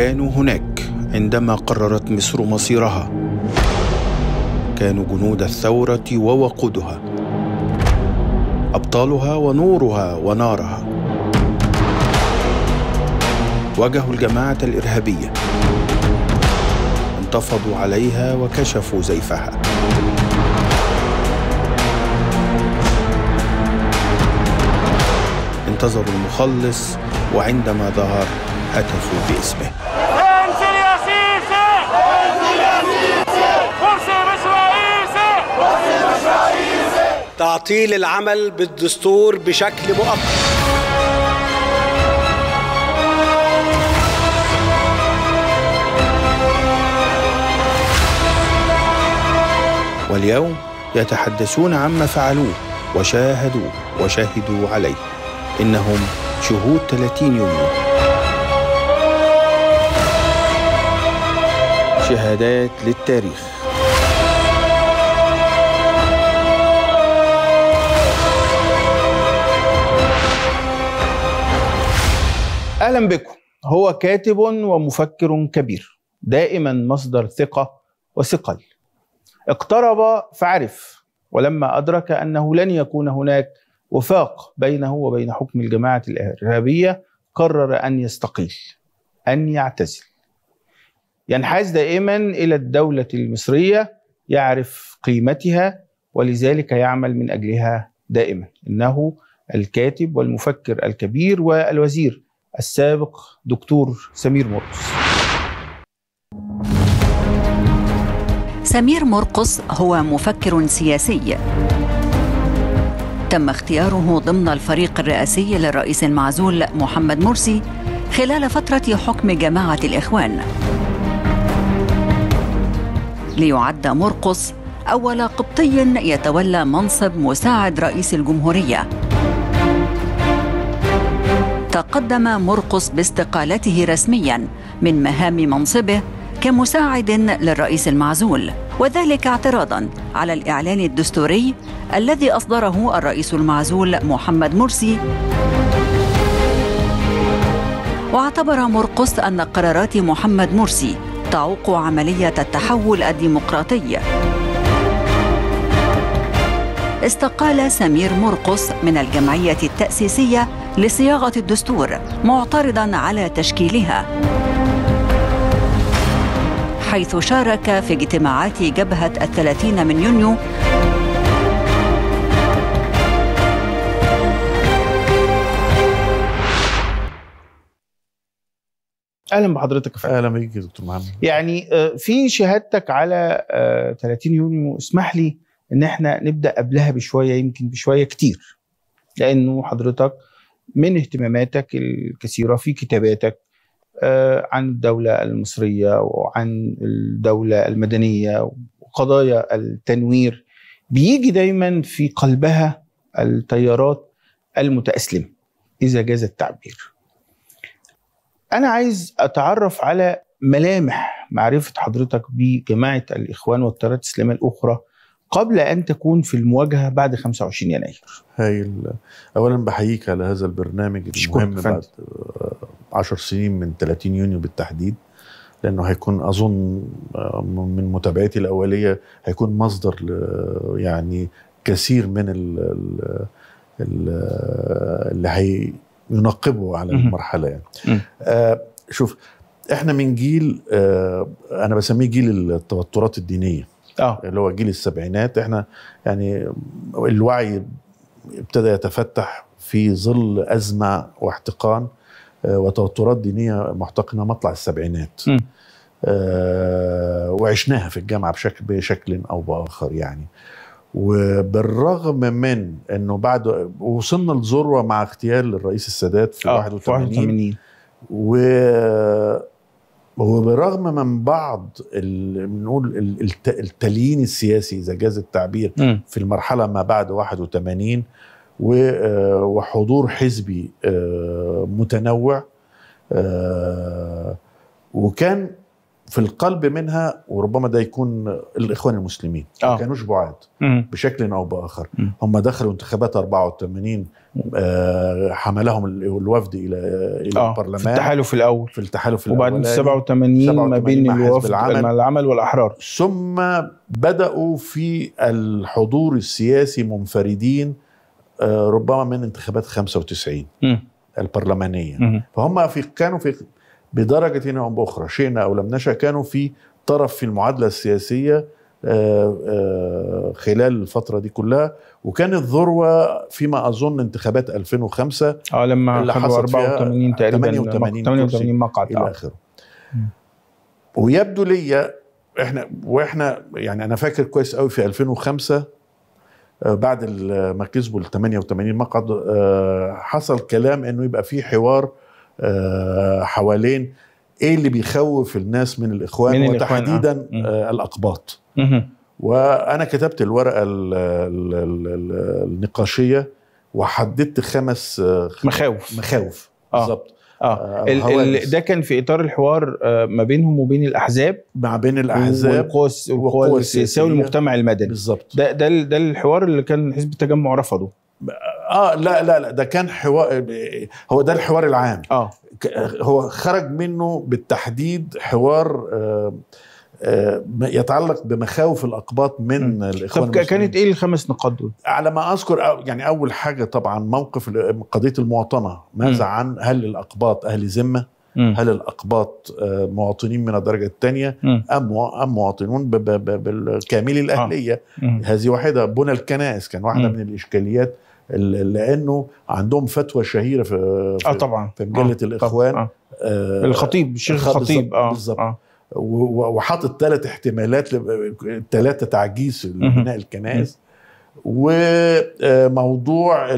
كانوا هناك عندما قررت مصر مصيرها كانوا جنود الثوره ووقودها ابطالها ونورها ونارها واجهوا الجماعه الارهابيه انتفضوا عليها وكشفوا زيفها انتظروا المخلص وعندما ظهر هتفوا باسمه تعطيل العمل بالدستور بشكل مؤقت واليوم يتحدثون عما فعلوه وشاهدوه وشهدوا عليه إنهم شهود 30 يونيو شهادات للتاريخ اهلا بكم هو كاتب ومفكر كبير دائما مصدر ثقه وثقل اقترب فعرف ولما ادرك انه لن يكون هناك وفاق بينه وبين حكم الجماعه الارهابيه قرر ان يستقيل ان يعتزل ينحاز دائما الى الدوله المصريه يعرف قيمتها ولذلك يعمل من اجلها دائما انه الكاتب والمفكر الكبير والوزير السابق دكتور سمير مرقص سمير مرقص هو مفكر سياسي تم اختياره ضمن الفريق الرئاسي للرئيس المعزول محمد مرسي خلال فترة حكم جماعة الإخوان ليعد مرقص أول قبطي يتولى منصب مساعد رئيس الجمهورية تقدم مرقص باستقالته رسميا من مهام منصبه كمساعد للرئيس المعزول وذلك اعتراضا على الاعلان الدستوري الذي اصدره الرئيس المعزول محمد مرسي واعتبر مرقص ان قرارات محمد مرسي تعوق عمليه التحول الديمقراطي استقال سمير مرقص من الجمعية التأسيسية لصياغة الدستور معترضا على تشكيلها حيث شارك في اجتماعات جبهة الثلاثين من يونيو اهلا بحضرتك في اهلا بيك يا دكتور محمد يعني آه، في شهادتك على 30 آه، يونيو اسمح لي ان احنا نبدا قبلها بشويه يمكن بشويه كتير لانه حضرتك من اهتماماتك الكثيره في كتاباتك آه، عن الدوله المصريه وعن الدوله المدنيه وقضايا التنوير بيجي دايما في قلبها التيارات المتأسلمة إذا جاز التعبير أنا عايز أتعرف على ملامح معرفة حضرتك بجماعة الإخوان والتيارات الإسلامية الأخرى قبل ان تكون في المواجهه بعد 25 يناير. هايل اولا بحييك على هذا البرنامج المهم بعد 10 سنين من 30 يونيو بالتحديد لانه هيكون اظن آه، من متابعتي الاوليه هيكون مصدر يعني كثير من ال اللي هي ينقبه على المرحله يعني. آه شوف احنا من جيل آه انا بسميه جيل التوترات الدينيه. أوه. اللي هو جيل السبعينات احنا يعني الوعي ابتدى يتفتح في ظل ازمه واحتقان آه، وتوترات دينيه محتقنه مطلع السبعينات م. آه وعشناها في الجامعه بشكل بشكل او باخر يعني وبالرغم من انه بعد وصلنا لذروه مع اغتيال الرئيس السادات في 81 آه، و وهو برغم من بعض بنقول التليين السياسي اذا جاز التعبير م. في المرحله ما بعد 81 آه، وحضور حزبي آه، متنوع آه، وكان في القلب منها وربما ده يكون الاخوان المسلمين آه. كانوش بعاد بشكل او باخر هم دخلوا انتخابات 84 آه حملهم الوفد الى الى آه. البرلمان في التحالف الاول في التحالف الاول وبعدين 87, يعني ما بين الوفد العمل, العمل والاحرار ثم بداوا في الحضور السياسي منفردين آه ربما من انتخابات 95 البرلمانيه فهم في كانوا في بدرجة أو بأخرى شئنا أو لم نشأ كانوا في طرف في المعادلة السياسية آه، آه، خلال الفترة دي كلها وكانت ذروة فيما أظن انتخابات 2005 اه لما اللي حصل 84 تقريبا 88, 88 مقعد إلى آه. آخره ويبدو لي احنا واحنا يعني انا فاكر كويس قوي في 2005 بعد ما كسبوا ال 88 مقعد حصل كلام انه يبقى في حوار آه، حوالين ايه اللي بيخوف الناس من الاخوان من الإخوان وتحديدا آه. آه، الاقباط وانا كتبت الورقه الـ الـ الـ النقاشيه وحددت خمس آه، مخاوف مخاوف آه. بالظبط اه, آه. ده كان في اطار الحوار ما بينهم وبين الاحزاب مع بين الاحزاب والقوى السياسيه والمجتمع المدني بالظبط ده ده ده الحوار اللي كان حزب التجمع رفضه اه لا لا لا ده كان حوار هو ده الحوار العام اه هو خرج منه بالتحديد حوار آه, آه، يتعلق بمخاوف الاقباط من م. الاخوان طب كانت ايه الخمس نقاط دول؟ على ما اذكر يعني اول حاجه طبعا موقف قضيه المواطنه ماذا م. عن هل الاقباط اهل ذمه؟ هل الاقباط آه، مواطنين من الدرجه الثانيه ام ام مواطنون بالكامل الاهليه؟ آه. هذه واحده بنى الكنائس كان واحده م. من الاشكاليات لانه عندهم فتوى شهيره في اه طبعا في مجله آه الاخوان آه آه الخطيب الشيخ الخطيب اه بالظبط آه وحاطط ثلاث احتمالات ثلاثه تعجيز لبناء الكنائس وموضوع آه،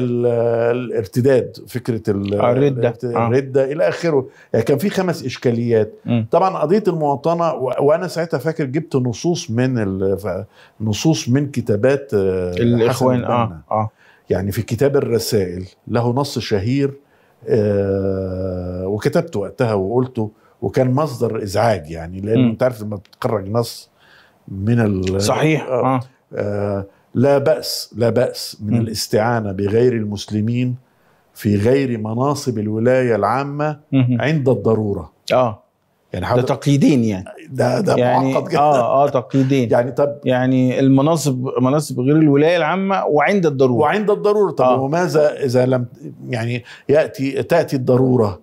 الارتداد فكره آه، الردة آه. الردة آه. الى اخره يعني كان في خمس اشكاليات م. طبعا قضيه المواطنه وانا ساعتها فاكر جبت نصوص من نصوص من كتابات الاخوان اه اه يعني في كتاب الرسائل له نص شهير آه، وكتبته وقتها وقلته وكان مصدر ازعاج يعني لانه انت عارف لما بتتخرج نص من ال صحيح آه آه, آه، لا باس لا باس من م. الاستعانه بغير المسلمين في غير مناصب الولايه العامه م. عند الضروره اه يعني ده تقييدين يعني ده ده يعني معقد جدا اه اه تقييدين يعني طب يعني المناصب مناصب غير الولايه العامه وعند الضروره وعند الضروره طب آه. وماذا اذا لم يعني ياتي تاتي الضروره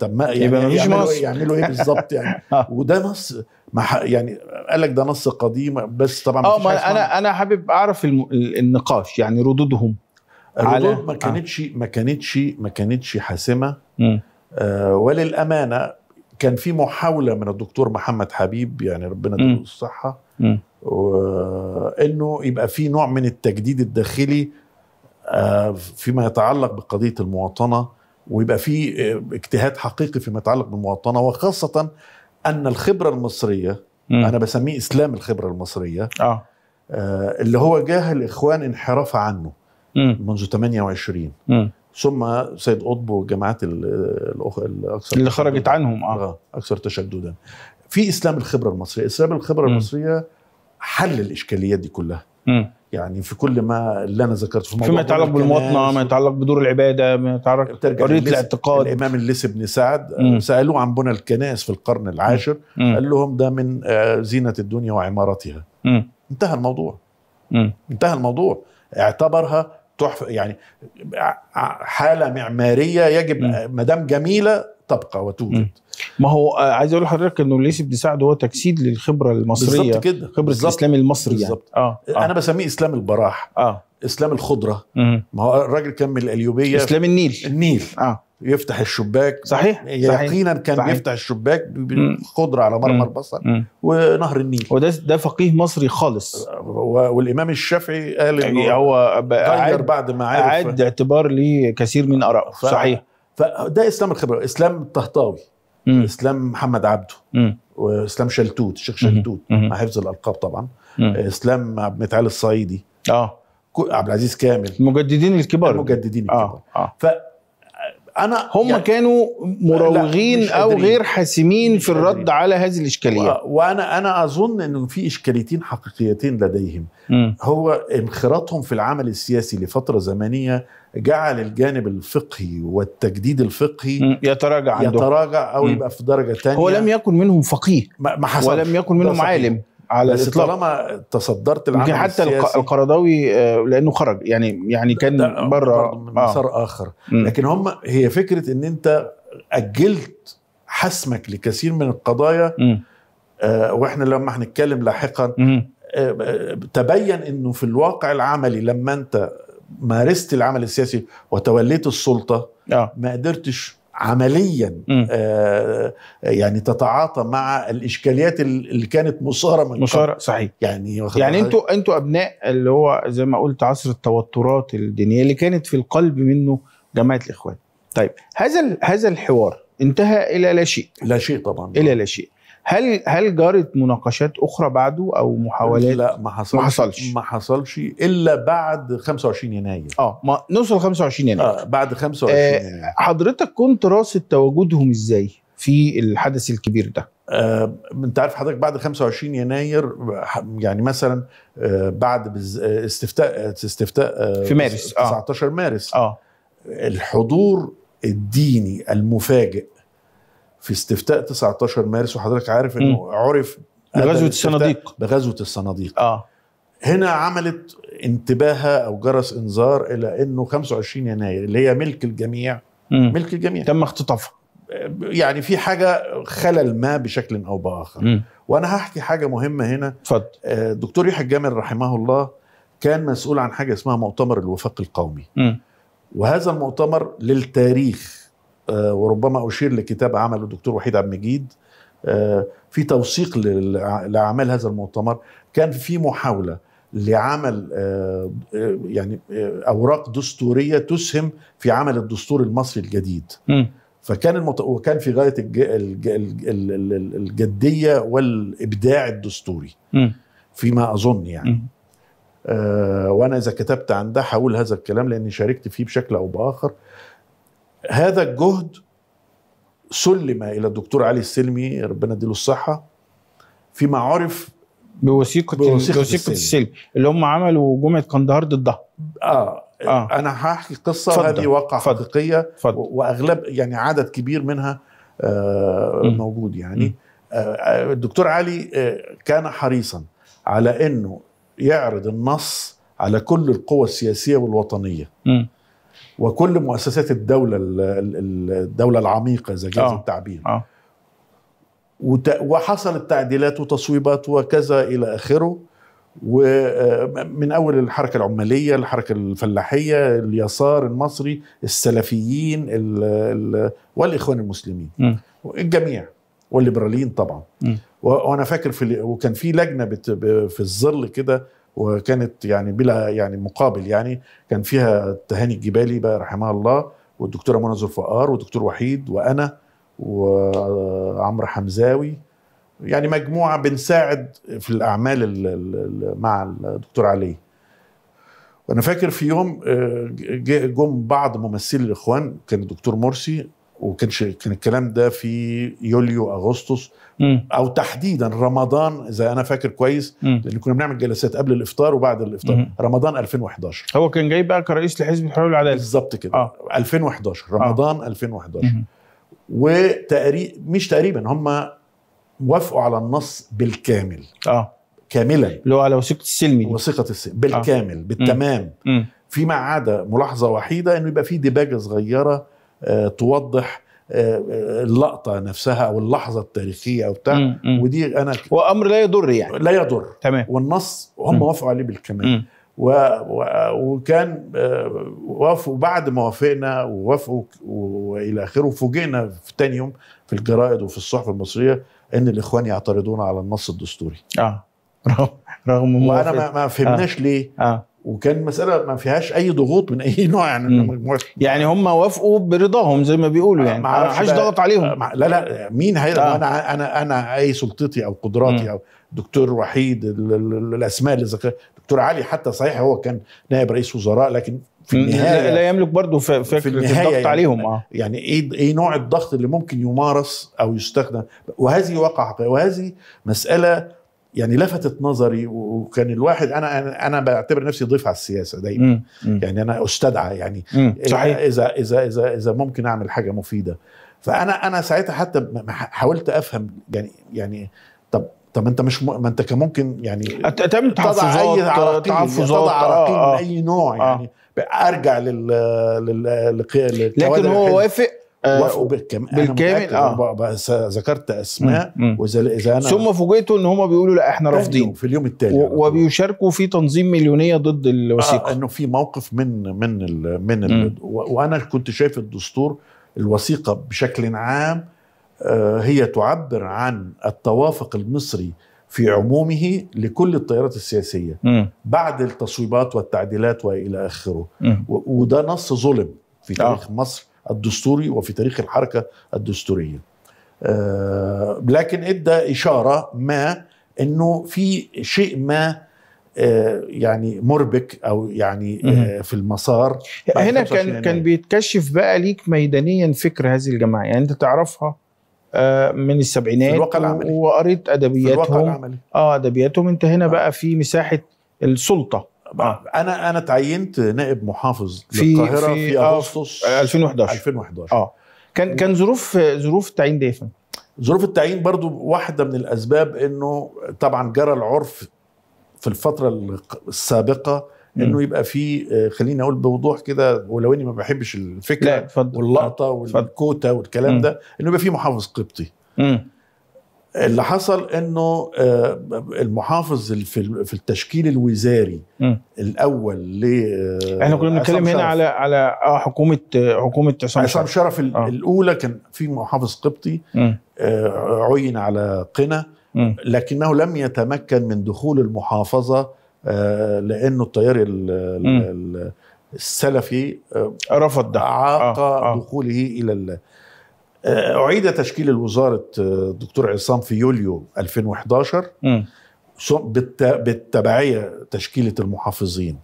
طب ما يعني يبقى مفيش يعملوا, إيه- يعملوا ايه بالظبط يعني آه. وده نص ما يعني قال لك ده نص قديم بس طبعا اه ما انا انا حابب اعرف الم... النقاش يعني ردودهم على ما كانتش آه. ما كانتش ما كانتش حاسمه آه وللامانه كان في محاوله من الدكتور محمد حبيب يعني ربنا يديله الصحه انه يبقى في نوع من التجديد الداخلي آه، فيما يتعلق بقضيه المواطنه ويبقى في آه، اجتهاد حقيقي فيما يتعلق بالمواطنه وخاصه ان الخبره المصريه م. انا بسميه اسلام الخبره المصريه آه. آه. اللي هو جاه الاخوان انحراف عنه م. منذ 28 م. ثم سيد قطب والجماعات الاكثر اللي خرجت عنهم آه. اه اكثر تشددا في اسلام الخبره المصريه اسلام الخبره م. المصريه حل الاشكاليات دي كلها م. يعني في كل ما اللي انا ذكرته في فيما يتعلق بالمواطنه ما يتعلق بدور العباده ما يتعلق حريه الاعتقاد الامام الليث بن سعد آه، سالوه عن بنى الكنائس في القرن العاشر م. قال لهم ده من آه، زينه الدنيا وعمارتها م. انتهى الموضوع م. انتهى الموضوع اعتبرها تحفه يعني حاله معماريه يجب ما دام جميله تبقى وتوجد ما هو آه، عايز اقول لحضرتك انه ليس بن سعد هو تجسيد للخبره المصريه بالظبط كده خبره بالزبط. الاسلام المصري يعني. بالظبط يعني. آه. آه. انا بسميه اسلام البراح اه اسلام الخضره مم. ما هو الراجل كان من الاليوبيه اسلام النيل النيل اه يفتح الشباك صحيح يقينا كان صحيح. يفتح الشباك بالخضره على مرمى البصر ونهر النيل وده ده فقيه مصري خالص والامام الشافعي قال انه يعني هو غير بعد ما عرف عاد اعتبار لكثير من ارائه صحيح فده اسلام الخبره اسلام الطهطاوي مم. اسلام محمد عبده مم. واسلام شلتوت الشيخ شلتوت مع حفظ الالقاب طبعا مم. اسلام عبد المتعال الصعيدي اه عبد العزيز كامل المجددين الكبار المجددين آه، الكبار آه. آه. ف انا هم يعني كانوا مراوغين او غير حاسمين في الرد قادرين. على هذه الاشكاليه وانا انا اظن انه في اشكاليتين حقيقيتين لديهم مم. هو انخراطهم في العمل السياسي لفتره زمنيه جعل الجانب الفقهي والتجديد الفقهي يتراجع عنده. يتراجع او يبقى في درجه ثانيه هو لم يكن منهم فقيه ما حصلش ولم يكن منهم عالم على بس الاطلاق طالما تصدرت العمل يمكن حتى السياسي القرضاوي آه، لانه خرج يعني يعني كان بره آه. مسار آه. اخر لكن هم هي فكره ان انت اجلت حسمك لكثير من القضايا آه واحنا لما هنتكلم لاحقا آه،, آه تبين انه في الواقع العملي لما انت مارست العمل السياسي وتوليت السلطه آه. ما قدرتش عمليا آه يعني تتعاطى مع الاشكاليات اللي كانت مصاره من قبل. صحيح يعني يعني انتوا انتوا ابناء اللي هو زي ما قلت عصر التوترات الدينيه اللي كانت في القلب منه جماعه الاخوان طيب هذا هذا الحوار انتهى الى لا شيء لا شيء طبعا الى لا شيء هل هل جرت مناقشات اخرى بعده او محاولات لا ما حصلش ما حصلش, ما حصلش الا بعد 25 يناير اه ما نوصل 25 يناير اه بعد 25 آه يناير حضرتك كنت راصد تواجدهم ازاي في الحدث الكبير ده آه، انت عارف حضرتك بعد 25 يناير يعني مثلا آه، بعد آه، استفتاء آه، استفتاء آه، في مارس 19 آه. مارس اه الحضور الديني المفاجئ في استفتاء 19 مارس وحضرتك عارف انه عرف بغزوه الصناديق بغزوه الصناديق اه هنا عملت انتباهها او جرس انذار الى انه 25 يناير اللي هي ملك الجميع مم. ملك الجميع تم اختطافها يعني في حاجه خلل ما بشكل او باخر مم. وانا هحكي حاجه مهمه هنا اتفضل الدكتور آه، يحيى الجامل رحمه الله كان مسؤول عن حاجه اسمها مؤتمر الوفاق القومي مم. وهذا المؤتمر للتاريخ آه، وربما اشير لكتاب عمله الدكتور وحيد عبد المجيد آه، في توثيق لاعمال هذا المؤتمر كان في محاوله لعمل آه، يعني اوراق دستوريه تسهم في عمل الدستور المصري الجديد م. فكان المت... وكان في غايه الج... الج... الج... الجديه والابداع الدستوري م. فيما اظن يعني آه وانا اذا كتبت عن ده هقول هذا الكلام لاني شاركت فيه بشكل او باخر هذا الجهد سلم الى الدكتور علي السلمي ربنا يديله الصحه فيما عرف بوثيقه بوثيقه, بوثيقة السلم اللي هم عملوا جمعه قندهار ضدها آه. اه انا هحكي قصه فضل. هذه واقع حقيقيه فضل. واغلب يعني عدد كبير منها آه موجود يعني آه،, آه الدكتور علي آه كان حريصا على انه يعرض النص على كل القوى السياسيه والوطنيه م. وكل مؤسسات الدوله الدوله العميقه اذا جاز التعبير آه. آه. وحصلت تعديلات وتصويبات وكذا الى اخره ومن آه، اول الحركه العماليه الحركه الفلاحيه اليسار المصري السلفيين والاخوان المسلمين م. الجميع والليبراليين طبعا م. وانا فاكر في وكان في لجنه في الظل كده وكانت يعني بلا يعني مقابل يعني كان فيها تهاني الجبالي بقى رحمها الله والدكتوره منى ذوالفقار والدكتور وحيد وانا وعمرو حمزاوي يعني مجموعه بنساعد في الاعمال مع الدكتور علي وانا فاكر في يوم آه، جم بعض ممثلي الاخوان كان الدكتور مرسي وكانش كان الكلام ده في يوليو اغسطس او تحديدا رمضان اذا انا فاكر كويس لان كنا بنعمل جلسات قبل الافطار وبعد الافطار مم. رمضان 2011 هو كان جاي بقى كرئيس لحزب الحريه والعداله بالظبط كده آه. 2011 آه. رمضان آه. 2011 مم. وتقريب مش تقريبا هم وافقوا على النص بالكامل اه كاملا اللي هو على وثيقه السلم دي وثيقه السلم بالكامل آه. بالتمام مم. مم. فيما عدا ملاحظه وحيده انه يبقى في ديباجه صغيره آه، توضح آه، آه، اللقطه نفسها او اللحظه التاريخيه او بتاع ودي انا هو امر لا يضر يعني لا يضر تمام والنص هم وافقوا عليه بالكمال و... و... وكان وافقوا بعد ما وافقنا ووافقوا والى اخره فوجئنا في تاني يوم في الجرائد وفي الصحف المصريه ان الاخوان يعترضون على النص الدستوري اه رغم رغم وانا ما, ما فهمناش آه. ليه آه. وكان مساله ما فيهاش اي ضغوط من اي نوع يعني مجموعه يعني هم وافقوا برضاهم زي ما بيقولوا يعني ما حدش ضغط عليهم لا لا مين هي آه. انا انا انا اي سلطتي او قدراتي مم. او دكتور وحيد الاسماء اللي ذكرها دكتور علي حتى صحيح هو كان نائب رئيس وزراء لكن في النهايه لا يملك برضه فكره في النهاية الضغط يعني عليهم اه يعني ايه ايه نوع الضغط اللي ممكن يمارس او يستخدم وهذه واقع وهذه مساله يعني لفتت نظري وكان الواحد انا انا بعتبر نفسي ضيف على السياسه دايما يعني انا استدعى يعني صحيح. اذا اذا اذا اذا ممكن اعمل حاجه مفيده فانا انا ساعتها حتى حاولت افهم يعني يعني طب طب انت مش م... ما انت كان ممكن يعني تعمل تحفظات تحفظات عراقيل تضع عراقيل من آه، آه. اي نوع يعني آه. ارجع لل, لل... لكن هو وافق آه، وافقوا بالكامل بالكامل اه ذكرت اسماء واذا اذا انا ثم فوجئتوا ان هم بيقولوا لا احنا رافضين في اليوم التالي وبيشاركوا في تنظيم مليونيه ضد الوثيقه آه انه في موقف من من الـ من الـ وانا كنت شايف الدستور الوثيقه بشكل عام آه، هي تعبر عن التوافق المصري في عمومه لكل التيارات السياسيه م. بعد التصويبات والتعديلات والى اخره وده نص ظلم في آه. تاريخ آه. مصر الدستوري وفي تاريخ الحركه الدستوريه. آه، لكن ادى اشاره ما انه في شيء ما آه، يعني مربك او يعني آه، في المسار يعني هنا كان كان بيتكشف بقى ليك ميدانيا فكر هذه الجماعه يعني انت تعرفها من السبعينات الواقع العملي وقريت ادبياتهم الواقع العملي. اه ادبياتهم انت هنا آه. بقى في مساحه السلطه آه. انا انا تعينت نائب محافظ في للقاهره في, في آه، اغسطس 2011 2011 اه كان كان ظروف ظروف التعيين ده ظروف التعيين برضو واحده من الاسباب انه طبعا جرى العرف في الفتره السابقه انه يبقى في آه، خليني اقول بوضوح كده ولو اني ما بحبش الفكره واللقطه والكوتا والكلام م. ده انه يبقى في محافظ قبطي م. اللي حصل انه آه، المحافظ في التشكيل الوزاري م. الاول ل آه، احنا كنا بنتكلم هنا على على اه حكومه آه، حكومه عصام شرف شرف آه. الاولى كان في محافظ قبطي م. عين على قنا لكنه لم يتمكن من دخول المحافظه لانه التيار السلفي رفض ده عاق آه. آه. دخوله الى آه، أعيد تشكيل الوزارة الدكتور آه، عصام في يوليو 2011 م. بالتبعية تشكيلة المحافظين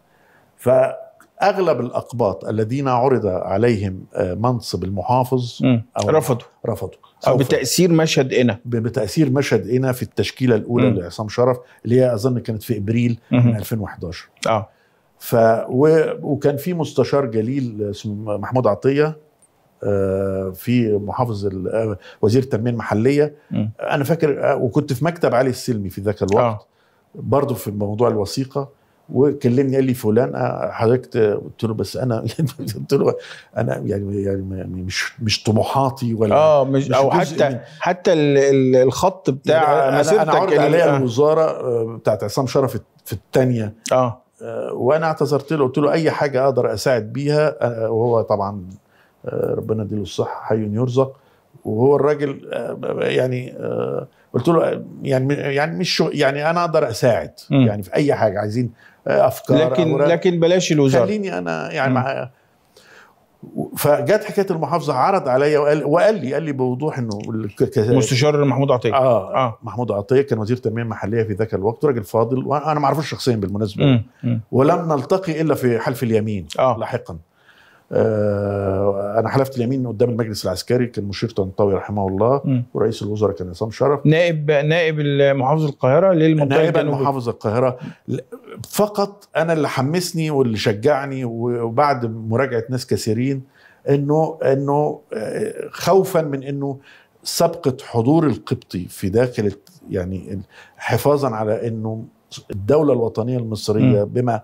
فأغلب الأقباط الذين عرض عليهم آه، منصب المحافظ أو رفضوا رفضوا أو بتأثير مشهد إنا بتأثير مشهد إنا في التشكيلة الأولى لعصام شرف اللي هي أظن كانت في إبريل م. من 2011 آه ف و... وكان في مستشار جليل اسمه محمود عطيه آه، في محافظ آه، وزير التنميه المحليه م. انا فاكر آه، وكنت في مكتب علي السلمي في ذاك الوقت آه. برضه في موضوع الوثيقه وكلمني قال لي فلان حضرتك قلت له بس انا قلت له انا يعني يعني, يعني مش مش طموحاتي ولا اه مش, مش او حتى حتى الخط بتاع مسيرتك انا عرض عليا الوزاره بتاعت عصام شرف في الثانيه اه وانا اعتذرت له قلت له اي حاجه اقدر اساعد بيها وهو طبعا آه، ربنا يديله الصحه حي يرزق وهو الراجل آه، يعني آه، قلت له يعني يعني مش يعني انا اقدر اساعد يعني في اي حاجه عايزين افكار لكن أمورات. لكن بلاش الوزاره خليني انا يعني مع فجت حكايه المحافظه عرض عليا وقال, وقال لي قال لي بوضوح انه مستشار محمود عطيه اه, آه. محمود عطيه كان وزير تنميه محليه في ذاك الوقت راجل فاضل وانا ما اعرفوش شخصيا بالمناسبه مم. مم. ولم نلتقي الا في حلف اليمين آه. لاحقا آه، انا حلفت اليمين قدام المجلس العسكري كان مشير طنطاوي رحمه الله م. ورئيس الوزراء كان عصام شرف نائب نائب محافظ القاهره للمنطقه نائب محافظ القاهره فقط انا اللي حمسني واللي شجعني وبعد مراجعه ناس كثيرين انه انه آه، خوفا من انه سبقه حضور القبطي في داخل يعني حفاظا على انه الدوله الوطنيه المصريه م. بما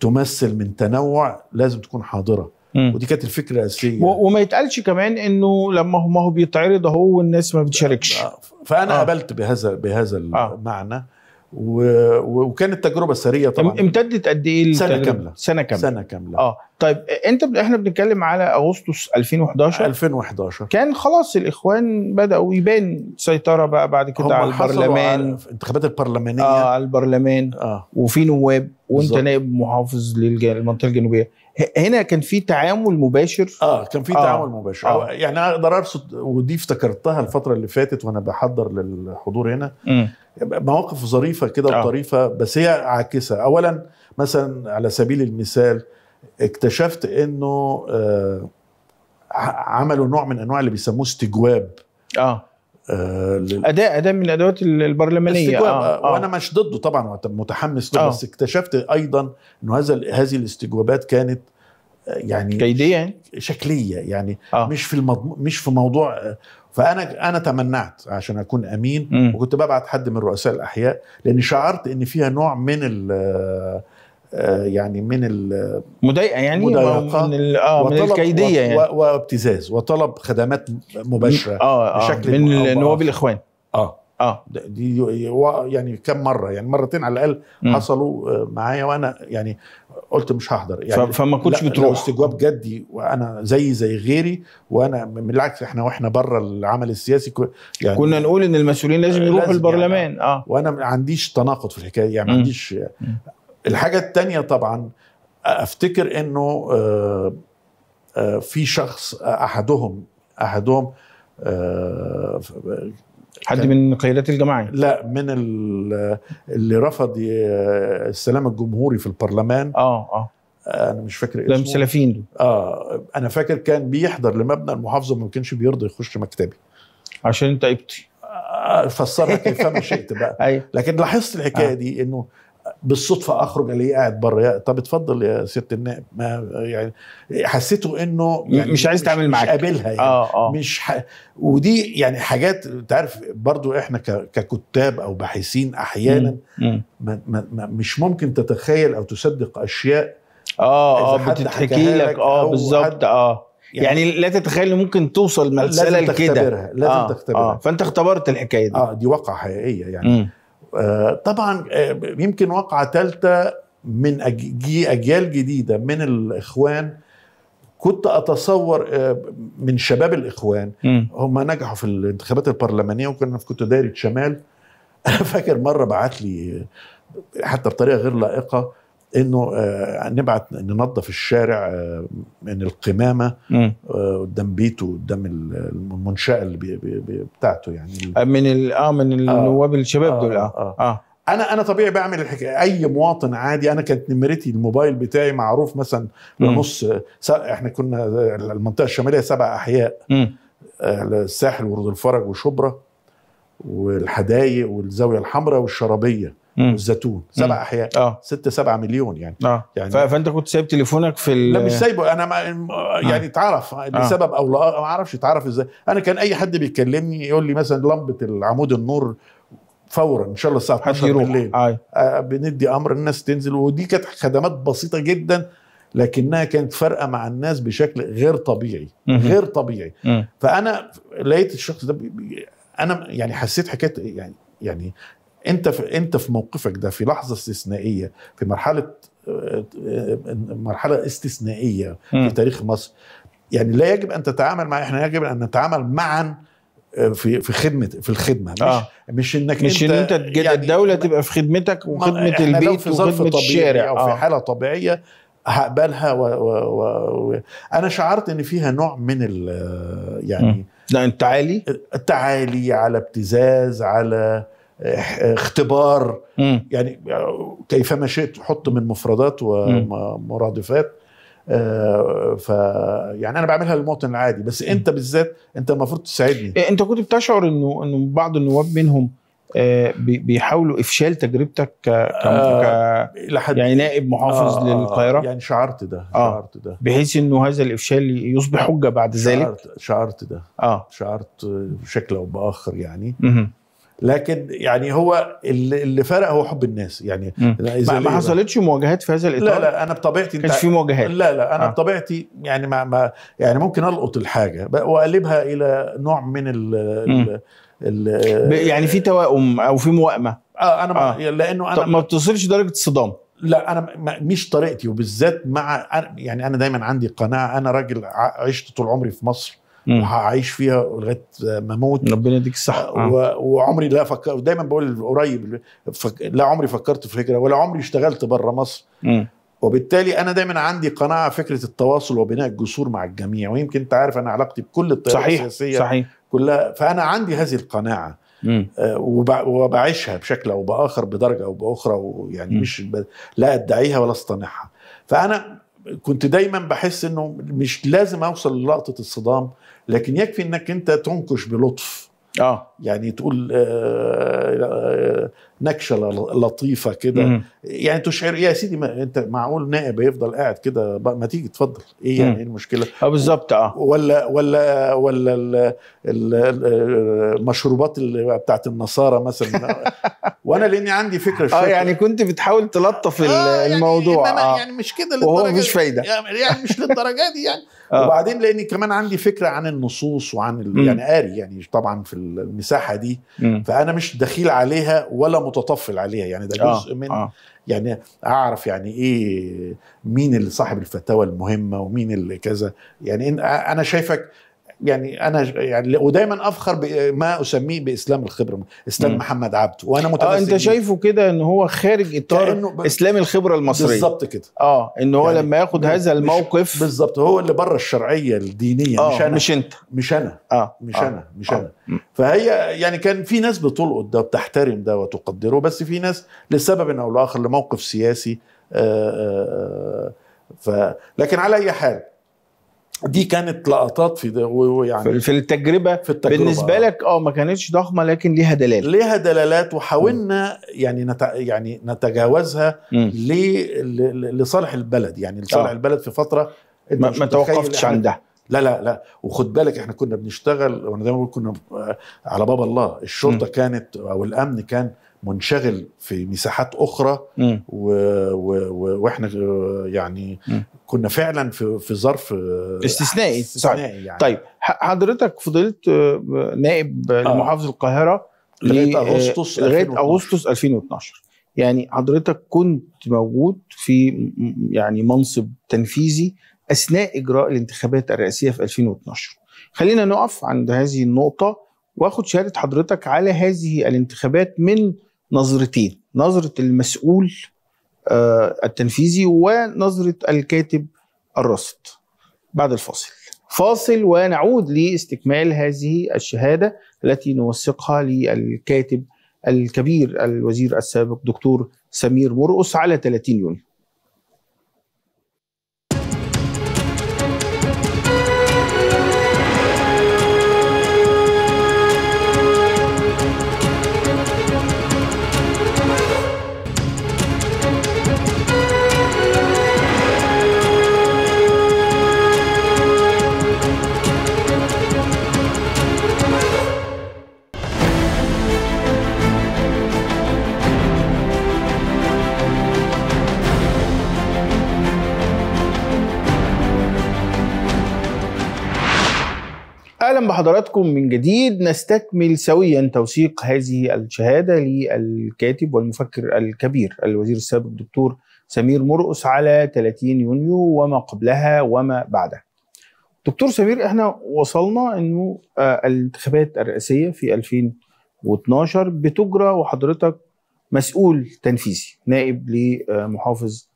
تمثل من تنوع لازم تكون حاضره ودي كانت الفكره الاساسيه وما يتقالش كمان انه لما هو ما هو بيتعرض اهو والناس ما بتشاركش فانا آه. قبلت بهذا بهذا آه. المعنى آه. و... وكانت تجربه سريه طبعا امتدت قد ايه سنه كامله سنه كامله سنه كامله اه طيب انت ب... احنا بنتكلم على اغسطس 2011 2011 كان خلاص الاخوان بداوا يبان سيطره بقى بعد كده على البرلمان على انتخابات البرلمانيه اه على البرلمان اه وفي نواب وانت بالزبط. نائب محافظ للمنطقه الجنوبيه هنا كان في تعامل مباشر اه كان في آه. تعامل آه. مباشر آه. يعني اقدر ارصد ودي افتكرتها الفتره اللي فاتت وانا بحضر للحضور هنا م. مواقف ظريفه كده آه. وطريفه بس هي عاكسه اولا مثلا على سبيل المثال اكتشفت انه آه عملوا نوع من انواع اللي بيسموه استجواب اه آه، لل... اداء اداء من الادوات البرلمانيه آه،, آه. وانا آه. مش ضده طبعا متحمس له آه. بس اكتشفت ايضا انه هذا هذه الاستجوابات كانت يعني كيديه يعني شكليه يعني آه. مش في المضم... مش في موضوع فانا انا تمنعت عشان اكون امين م. وكنت ببعت حد من رؤساء الاحياء لان شعرت ان فيها نوع من ال آه، يعني من مضايقه يعني مضايقه من اه من الكيديه يعني وابتزاز وطلب خدمات مباشره آه آه بشكل من نواب الاخوان اه اه دي يعني كم مره يعني مرتين على الاقل م. حصلوا آه، معايا وانا يعني قلت مش هحضر يعني فما كنتش بتروح استجواب جدي وانا زي زي غيري وانا بالعكس احنا واحنا بره العمل السياسي يعني كنا نقول ان المسؤولين لازم يروحوا يعني البرلمان يعني اه وانا ما عنديش تناقض في الحكايه يعني ما عنديش الحاجه الثانيه طبعا افتكر انه آه، آه، في شخص آه، احدهم احدهم حد من قيادات الجماعية يعني؟ لا من اللي رفض السلام الجمهوري في البرلمان اه اه انا مش فاكر اسمه لم سلفين اه انا فاكر كان بيحضر لمبنى المحافظه وما كانش بيرضى يخش مكتبي عشان انت قبطي آه فسرها إيه، ما شئت بقى أيوة. لكن لاحظت الحكايه آه. دي انه بالصدفه اخرج الاقيه قاعد بره طب اتفضل يا سياده النائب ما يعني حسيته انه يعني مش عايز تعمل معاك مش قابلها يعني آه آه. مش ح... ودي يعني حاجات انت عارف برضو احنا ك... ككتاب او باحثين احيانا مم. ما... ما... ما... مش ممكن تتخيل او تصدق اشياء اه اه بتتحكي لك اه بالظبط اه يعني, يعني لا تتخيل ممكن توصل مساله لكده لازم تختبرها لازم آه, آه. تختبرها آه فانت اختبرت الحكايه دي اه دي واقعه حقيقيه يعني مم. آه، طبعا آه، يمكن وقعة ثالثة من أجيال جديدة من الإخوان كنت أتصور آه، من شباب الإخوان هم نجحوا في الانتخابات البرلمانية وكنا في كنت دايرة شمال أنا فاكر مرة بعت لي حتى بطريقة غير لائقة انه آه، نبعت ننظف الشارع آه، من القمامه آه، قدام بيته قدام المنشاه اللي بي بي بتاعته يعني من ال اه من النواب آه الشباب آه دول آه, آه. انا انا طبيعي بعمل الحكايه اي مواطن عادي انا كانت نمرتي الموبايل بتاعي معروف مثلا لنص احنا كنا المنطقه الشماليه سبع احياء الساحل ورد الفرج وشبرا والحدايق والزاويه الحمراء والشرابيه والزيتون سبع احياء آه. ستة سبعة مليون يعني آه. يعني فانت كنت سايب تليفونك في لا مش سايبه انا ما آه. يعني اتعرف تعرف آه. لسبب او لا ما اعرفش اتعرف ازاي انا كان اي حد بيكلمني يقول لي مثلا لمبه العمود النور فورا ان شاء الله الساعه 12 بالليل آه. بندي امر الناس تنزل ودي كانت خدمات بسيطه جدا لكنها كانت فارقه مع الناس بشكل غير طبيعي غير طبيعي فانا لقيت الشخص ده انا يعني حسيت حكايه يعني يعني انت في انت في موقفك ده في لحظه استثنائيه في مرحله مرحله استثنائيه في تاريخ مصر يعني لا يجب ان تتعامل مع احنا يجب ان نتعامل معا آه، في في خدمه في الخدمه مش آه. مش انك مش انت ان انت يعني الدوله تبقى في خدمتك وخدمه البيت في ظرف وخدمه الشارع او آه. في حاله طبيعيه هقبلها و, و, و, و انا شعرت ان فيها نوع من ال آه، يعني لا التعالي التعالي على ابتزاز على اختبار مم. يعني كيفما شئت حط من مفردات ومرادفات آه ف يعني انا بعملها للمواطن العادي بس انت بالذات انت المفروض تساعدني إيه انت كنت بتشعر انه انه بعض النواب منهم آه بيحاولوا افشال تجربتك ك, آه يعني نائب محافظ آه للقاهره يعني شعرت ده آه شعرت ده بحيث انه هذا الافشال يصبح حجه بعد ذلك شعرت شعرت ده اه شعرت بشكل او باخر يعني لكن يعني هو اللي فرق هو حب الناس يعني ما, ما إيه؟ حصلتش مواجهات في هذا الاطار لا لا انا بطبيعتي كانش في مواجهات لا لا انا آه. بطبيعتي يعني ما, ما يعني ممكن القط الحاجه واقلبها الى نوع من ال, ال يعني في توائم او في موائمه اه انا آه. لانه انا ما بتوصلش درجه الصدام لا انا مش طريقتي وبالذات مع يعني انا دايما عندي قناعه انا راجل عشت طول عمري في مصر وهعيش فيها لغايه ما اموت ربنا يديك الصحه آه. وعمري لا فكر دايما بقول قريب فك... لا عمري فكرت في فكره ولا عمري اشتغلت بره مصر م. وبالتالي انا دايما عندي قناعه فكره التواصل وبناء الجسور مع الجميع ويمكن انت عارف انا علاقتي بكل الطيارات صحيح. السياسيه صحيح. كلها فانا عندي هذه القناعه آه، وبعيشها بشكل او باخر بدرجه او باخرى ويعني م. مش ب... لا ادعيها ولا اصطنعها فانا كنت دايما بحس انه مش لازم اوصل للقطه الصدام لكن يكفي انك انت تنكش بلطف اه يعني تقول آه، آه، آه، نكشه لطيفه كده يعني تشعر يا سيدي ما انت معقول نائب هيفضل قاعد كده ما تيجي تفضل ايه يعني ايه المشكله اه بالظبط اه ولا ولا ولا المشروبات اللي بتاعت النصارى مثلا وانا لاني عندي فكره شويه اه يعني كنت بتحاول تلطف آه يعني إيه؟ الموضوع يعني, آه. يعني مش كده للدرجه وهو مش فايده يعني،, يعني مش للدرجه دي يعني آه. وبعدين لاني كمان عندي فكره عن النصوص وعن يعني قاري يعني طبعا في المساحه دي مم. فانا مش دخيل عليها ولا متطفل عليها يعني ده آه، جزء آه. من آه. يعني اعرف يعني ايه مين اللي صاحب الفتاوى المهمه ومين اللي كذا يعني انا شايفك يعني انا يعني ودايما افخر بما اسميه باسلام الخبره اسلام مم. محمد عبده وانا آه، متمسك آه انت شايفه كده ان هو خارج اطار ب... اسلام الخبره المصريه بالظبط كده اه ان هو يعني لما ياخد هذا الموقف بالظبط هو اللي بره الشرعيه الدينيه آه مش انا مش انت مش انا اه مش آه. انا مش آه. انا آه. فهي يعني كان في ناس بتلقط ده وبتحترم ده وتقدره بس في ناس لسبب او لاخر لموقف سياسي آه آه, آه، ف لكن على اي حال دي كانت لقطات في ده ويعني في التجربه, في التجربة بالنسبه لك اه ما كانتش ضخمه لكن ليها دلالات ليها دلالات وحاولنا يعني نت يعني نتجاوزها لصالح البلد يعني لصالح آه. البلد في فتره ما, ما توقفتش عندها لا لا لا وخد بالك احنا كنا بنشتغل وانا دايما بقول كنا آه، على باب الله الشرطه م. كانت او الامن كان منشغل في مساحات اخرى و... و... و... واحنا آه، يعني كنا فعلا في في ظرف آه، استثنائي استثنائي يعني طيب حضرتك فضلت آه، نائب لمحافظ القاهره لغايه اغسطس لغايه اغسطس 2012 يعني حضرتك كنت موجود في يعني منصب تنفيذي اثناء اجراء الانتخابات الرئاسيه في 2012 خلينا نقف عند هذه النقطه واخد شهاده حضرتك على هذه الانتخابات من نظرتين نظره المسؤول آه، التنفيذي ونظره الكاتب الرصد بعد الفاصل فاصل ونعود لاستكمال هذه الشهاده التي نوثقها للكاتب الكبير الوزير السابق دكتور سمير مرقص على 30 يونيو حضراتكم من جديد نستكمل سويا توثيق هذه الشهادة للكاتب والمفكر الكبير الوزير السابق الدكتور سمير مرقص على 30 يونيو وما قبلها وما بعدها دكتور سمير احنا وصلنا انه آه، الانتخابات الرئاسية في 2012 بتجرى وحضرتك مسؤول تنفيذي نائب لمحافظ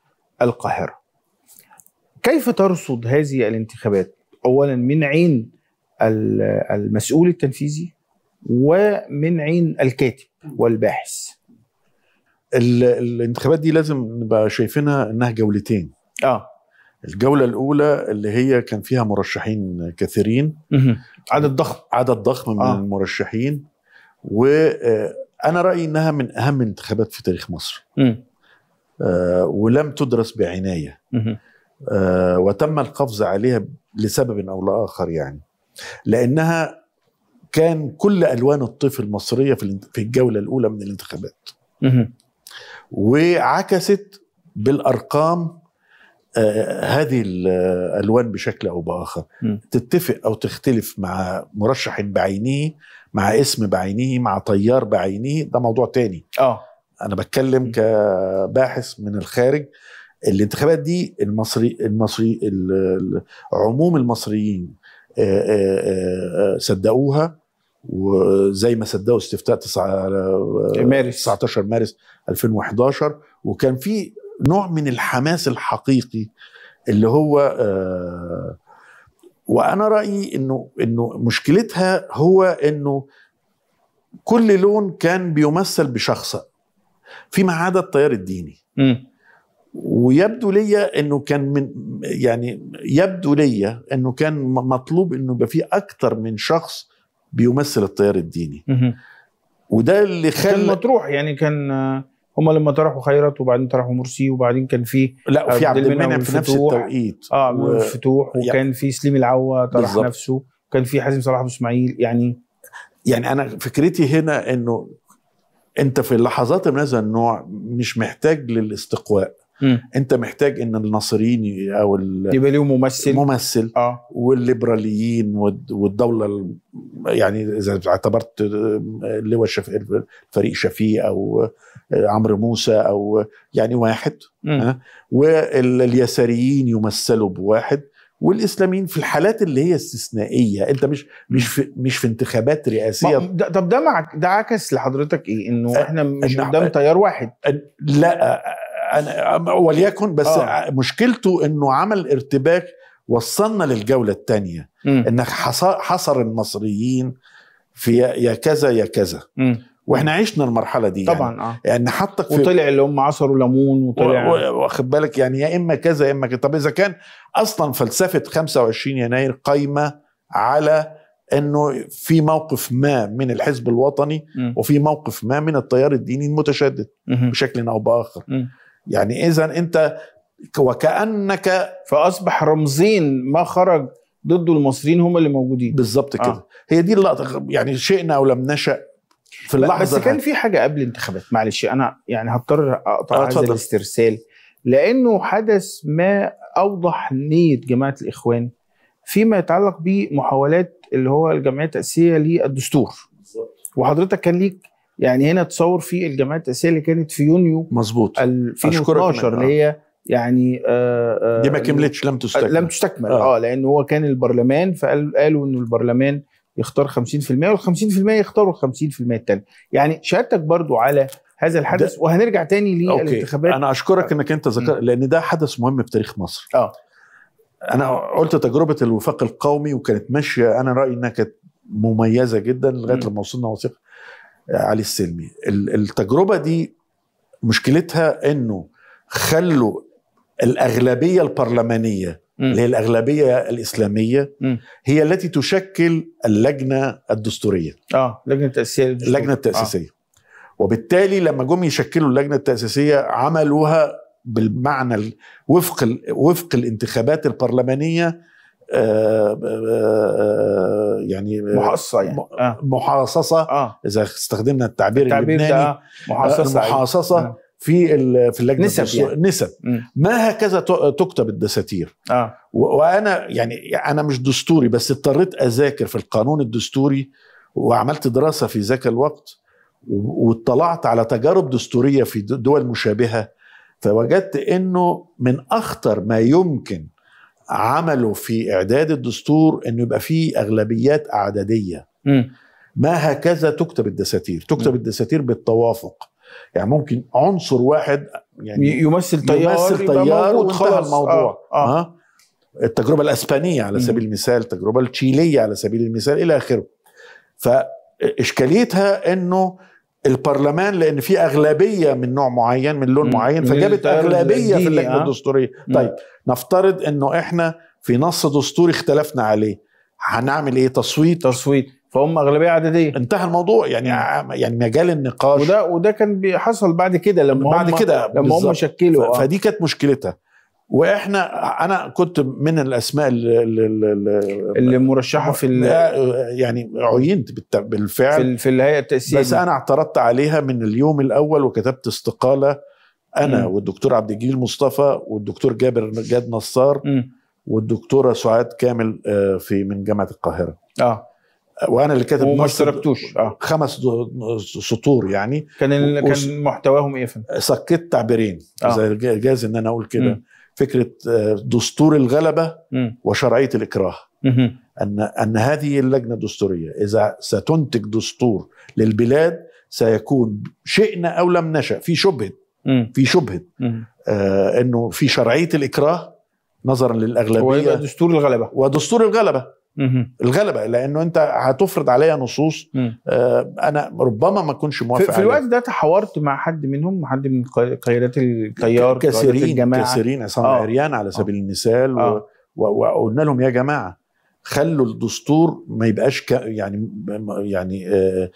القاهرة كيف ترصد هذه الانتخابات اولا من عين المسؤول التنفيذي ومن عين الكاتب والباحث الانتخابات دي لازم نبقى شايفينها انها جولتين اه الجوله الاولى اللي هي كان فيها مرشحين كثيرين عدد ضخم عدد ضخم من آه. المرشحين وانا آه، رايي انها من اهم الانتخابات في تاريخ مصر آه ولم تدرس بعنايه آه وتم القفز عليها لسبب او لاخر يعني لانها كان كل الوان الطيف المصريه في الجوله الاولى من الانتخابات وعكست بالارقام آه، هذه الالوان بشكل او باخر تتفق او تختلف مع مرشح بعينه مع اسم بعينه مع طيار بعينه ده موضوع تاني اه انا بتكلم كباحث من الخارج الانتخابات دي المصري المصري عموم المصريين آه، آه، آه، صدقوها وزي ما صدقوا استفتاء 9 مارس 19 مارس 2011 وكان في نوع من الحماس الحقيقي اللي هو وانا رايي انه انه مشكلتها هو انه كل لون كان بيمثل بشخصه فيما عدا التيار الديني م. ويبدو ليا انه كان من يعني يبدو ليا انه كان مطلوب انه يبقى في اكثر من شخص بيمثل التيار الديني وده اللي خلى كان مطروح يعني كان آه، هم لما طرحوا خيرت وبعدين طرحوا مرسي وبعدين كان في لا في آه، عبد المنعم في نفس التوقيت اه و... الفتوح وكان يعني في سليم العوا طرح بالزبط. نفسه وكان في حازم صلاح ابو اسماعيل يعني يعني انا فكرتي هنا انه انت في اللحظات من هذا النوع مش محتاج للاستقواء مم. انت محتاج ان الناصريين او يبقى ليهم ممثل ممثل اه والليبراليين والدوله يعني اذا اعتبرت آه، اللواء شف... فريق شفيق او آه، عمرو موسى او يعني واحد آه واليساريين يمثلوا بواحد والاسلاميين في الحالات اللي هي استثنائيه انت مش مش في مش في انتخابات رئاسيه طب ده ده عكس لحضرتك ايه انه آه، احنا مش قدام تيار واحد لا أنا وليكن بس آه. مشكلته انه عمل ارتباك وصلنا للجوله الثانيه انك حصر المصريين في يا كذا يا كذا واحنا عشنا المرحله دي يعني. طبعا يعني. اه يعني حطك في وطلع اللي هم عصروا ليمون وطلع واخد بالك يعني يا اما كذا يا اما كذا طب اذا كان اصلا فلسفه 25 يناير قايمه على انه في موقف ما من الحزب الوطني م. وفي موقف ما من التيار الديني المتشدد م. بشكل او باخر م. يعني إذا أنت وكأنك فأصبح رمزين ما خرج ضد المصريين هم اللي موجودين بالظبط كده آه. هي دي اللقطة يعني شئنا أو لم نشأ في اللحظة بس كان في حاجة قبل الانتخابات معلش أنا يعني هضطر أقطع آه، هذا الاسترسال لأنه حدث ما أوضح نية جماعة الإخوان فيما يتعلق بمحاولات اللي هو الجمعيه التاسيسيه للدستور وحضرتك كان ليك يعني هنا تصور في الجمعيه التاسيسيه اللي كانت في يونيو مظبوط 2012 اللي هي يعني آه, آه، دي ما كملتش لم آه، تستكمل لم تستكمل اه, آه لان هو كان البرلمان فقالوا انه البرلمان يختار 50% وال 50% يختاروا ال 50% الثانيه يعني شهادتك برضو على هذا الحدث وهنرجع تاني للانتخابات انا اشكرك انك انت ذكرت لان ده حدث مهم في تاريخ مصر اه انا قلت تجربه الوفاق القومي وكانت ماشيه انا رايي انها كانت مميزه جدا لغايه لما وصلنا وثيقه علي السلمي التجربه دي مشكلتها انه خلوا الاغلبيه البرلمانيه اللي هي الاغلبيه الاسلاميه هي التي تشكل اللجنه الدستوريه اه لجنه التاسيسيه اللجنه التاسيسيه آه. وبالتالي لما جم يشكلوا اللجنه التاسيسيه عملوها بالمعنى وفق وفق الانتخابات البرلمانيه آه، آه، آه، يعني محاصصه يعني محاصصه آه. اذا استخدمنا التعبير, التعبير اللبناني محاصصه محاصصه آه. في في اللجنه نسب يعني. نسب ما هكذا تكتب الدساتير آه. وانا يعني انا مش دستوري بس اضطريت اذاكر في القانون الدستوري وعملت دراسه في ذاك الوقت واطلعت على تجارب دستوريه في دول مشابهه فوجدت انه من اخطر ما يمكن عملوا في اعداد الدستور انه يبقى فيه اغلبيات اعداديه ما هكذا تكتب الدساتير تكتب م. الدساتير بالتوافق يعني ممكن عنصر واحد يعني يمثل تيار يمثل تيار وانتهى الموضوع آه. آه. آه. التجربه الاسبانيه على سبيل المثال التجربه التشيليه على سبيل المثال الى اخره فاشكاليتها انه البرلمان لان في اغلبيه من نوع معين من لون معين فجابت اغلبيه في اللجنه آه. الدستوريه طيب نفترض انه احنا في نص دستوري اختلفنا عليه هنعمل ايه تصويت تصويت فهم اغلبيه عدديه انتهى الموضوع يعني يعني مجال النقاش وده وده كان بيحصل بعد كده لما بعد كده لما هم شكلوا آه. فدي كانت مشكلتها واحنا انا كنت من الاسماء اللي, اللي مرشحه في يعني عينت بالفعل في, في الهيئه التاسيسيه بس انا اعترضت عليها من اليوم الاول وكتبت استقاله انا م. والدكتور عبد الجليل مصطفى والدكتور جابر جاد نصار م. والدكتوره سعاد كامل آه، في من جامعه القاهره اه وانا اللي كاتب وما اشتركتوش اه خمس سطور يعني كان كان محتواهم ايه يا فندم؟ سكت تعبيرين آه. زي جاز ان انا اقول كده فكره آه، دستور الغلبه وشرعيه الاكراه ان ان هذه اللجنه الدستوريه اذا ستنتج دستور للبلاد سيكون شئنا او لم نشا في شبهه في شبهه آه انه في شرعيه الاكراه نظرا للاغلبيه ودستور الغلبه ودستور الغلبه الغلبه لانه انت هتفرض عليا نصوص آه انا ربما ما اكونش موافق في, في الوقت ده تحاورت مع حد منهم حد من قيادات التيار كثيرين كثيرين عصام آه. عريان على آه. سبيل آه. المثال آه. وقلنا لهم يا جماعه خلوا الدستور ما يبقاش ك يعني يعني آه،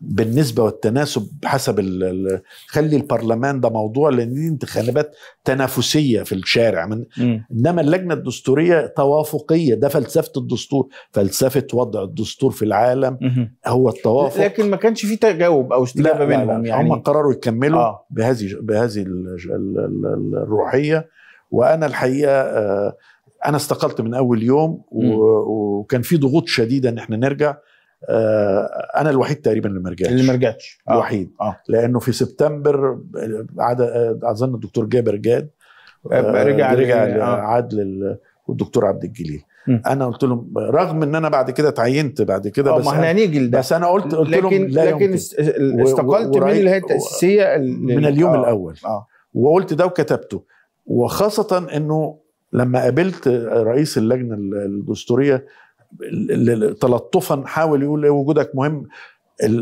بالنسبه والتناسب حسب ال... خلي البرلمان ده موضوع لان دي انتخابات تنافسيه في الشارع من انما اللجنه الدستوريه توافقيه ده فلسفه الدستور فلسفه وضع الدستور في العالم هو التوافق لكن ما كانش في تجاوب او استجابه منهم يعني هم قرروا يكملوا آه. بهذه بهذه الروحيه وانا الحقيقه آه انا استقلت من اول يوم وكان في ضغوط شديده ان احنا نرجع آه، انا الوحيد تقريبا اللي ما رجعتش اللي ما رجعتش آه. الوحيد آه. لانه في سبتمبر عاد آه، اظن الدكتور جابر جاد رجع رجع عدل والدكتور عبد الجليل مم. انا قلت لهم رغم ان انا بعد كده تعينت بعد كده بس ما احنا هنيجي لده بس انا قلت قلت لهم لكن لا لكن استقلت من الهيئه التاسيسيه من اليوم آه. الاول آه. وقلت ده وكتبته وخاصه انه لما قابلت رئيس اللجنه الدستوريه تلطفا حاول يقول إيه وجودك مهم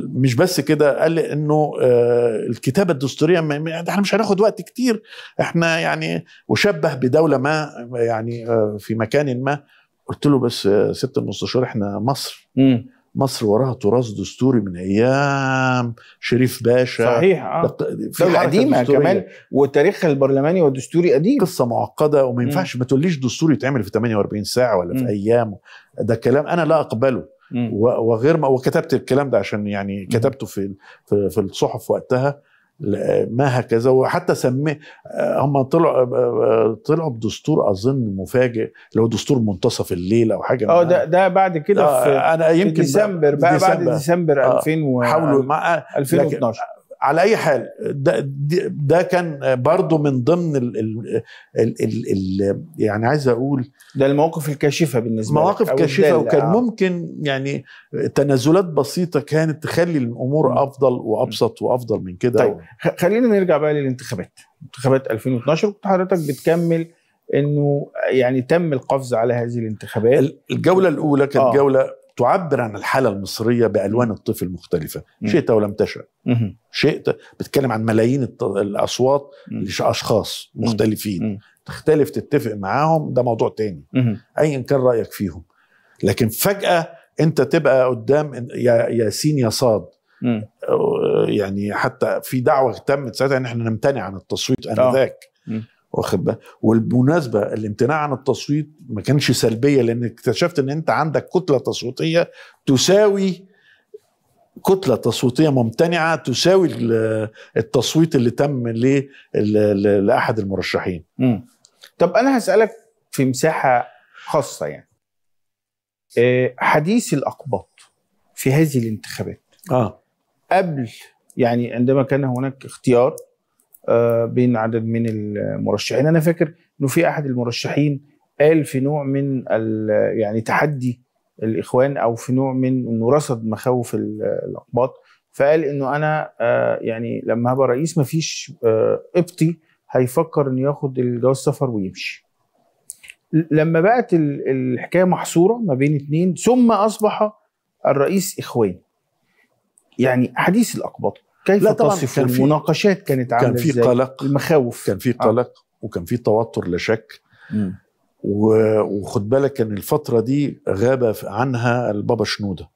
مش بس كده قال لي انه آه، الكتابه الدستوريه احنا مش هناخد وقت كتير احنا يعني وشبه بدوله ما يعني آه، في مكان ما قلت له بس يا المستشار احنا مصر مم. مصر وراها تراث دستوري من ايام شريف باشا صحيح اه في قديمه كمان وتاريخها البرلماني والدستوري قديم قصه معقده وما ينفعش ما تقوليش دستوري يتعمل في 48 ساعه ولا في ايام ده كلام انا لا اقبله م. وغير ما وكتبت الكلام ده عشان يعني كتبته في في الصحف وقتها ما هكذا وحتى سمي هم طلعوا طلعوا بدستور اظن مفاجئ اللي هو دستور منتصف الليل او حاجه اه ده ده بعد كده آه، في انا يمكن ديسمبر بقى, بقى بعد ديسمبر 2000 آه، حاولوا 2012 على اي حال ده, ده كان برضه من ضمن الـ الـ الـ الـ الـ يعني عايز اقول ده المواقف الكاشفه بالنسبه مواقف كاشفه وكان آه. ممكن يعني تنازلات بسيطه كانت تخلي الامور افضل وابسط وافضل من كده طيب خلينا نرجع بقى للانتخابات انتخابات 2012 كنت حضرتك بتكمل انه يعني تم القفز على هذه الانتخابات الجوله الاولى كانت آه. جوله تعبر عن الحاله المصريه بالوان الطيف المختلفه شئت ولم تشا شئت بتكلم عن ملايين الاصوات لاشخاص مختلفين تختلف تتفق معاهم ده موضوع تاني ايا كان رايك فيهم لكن فجاه انت تبقى قدام يا ياسين يا صاد يعني حتى في دعوه تمت ساعتها ان احنا نمتنع عن التصويت آه. انذاك واخد بالك وبالمناسبه الامتناع عن التصويت ما كانش سلبيه لان اكتشفت ان انت عندك كتله تصويتيه تساوي كتلة تصويتية ممتنعة تساوي التصويت اللي تم لأحد المرشحين مم. طب أنا هسألك في مساحة خاصة يعني آه، حديث الأقباط في هذه الانتخابات آه. قبل يعني عندما كان هناك اختيار آه، بين عدد من المرشحين انا فاكر انه في احد المرشحين قال في نوع من يعني تحدي الاخوان او في نوع من انه رصد مخاوف الاقباط فقال انه انا آه، يعني لما هبقى رئيس مفيش آه، قبطي هيفكر انه ياخد الجواز سفر ويمشي لما بقت الحكايه محصوره ما بين اتنين ثم اصبح الرئيس اخواني يعني حديث الاقباط كيف لا طبعا تصف كان المناقشات كانت عامله كان في قلق المخاوف كان في آه. قلق آه. وكان في توتر لا شك وخد بالك ان الفتره دي غاب عنها البابا شنوده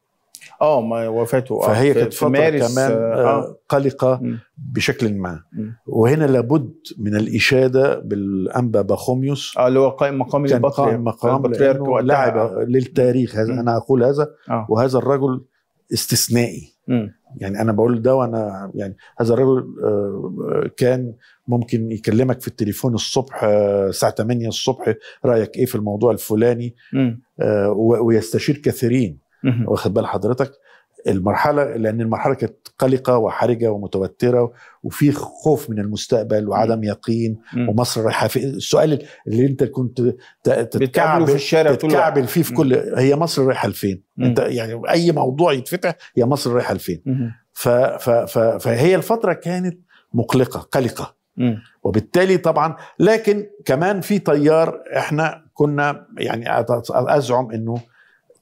اه ما وفاته آه، فهي كانت فتره كمان آه. آه، قلقه م. بشكل ما م. وهنا لابد من الاشاده بالانبا باخوميوس اه اللي هو قائم مقام البطريرك قائم مقام البطريرك لعب للتاريخ هذا انا اقول هذا آه. وهذا الرجل استثنائي مم. يعني انا بقول ده وانا يعني هذا الرجل آه، كان ممكن يكلمك في التليفون الصبح آه، الساعه 8 الصبح رايك ايه في الموضوع الفلاني آه، ويستشير كثيرين واخد بال حضرتك المرحله لان المرحله كانت قلقه وحرجه ومتوتره وفي خوف من المستقبل وعدم يقين م. ومصر رايحه في السؤال اللي انت كنت تتكعبل في الشارع تتكعبل فيه في كل هي مصر رايحه لفين؟ انت يعني اي موضوع يتفتح هي مصر رايحه لفين؟ ف... ف... ف... فهي الفتره كانت مقلقه قلقه وبالتالي طبعا لكن كمان في تيار احنا كنا يعني ازعم انه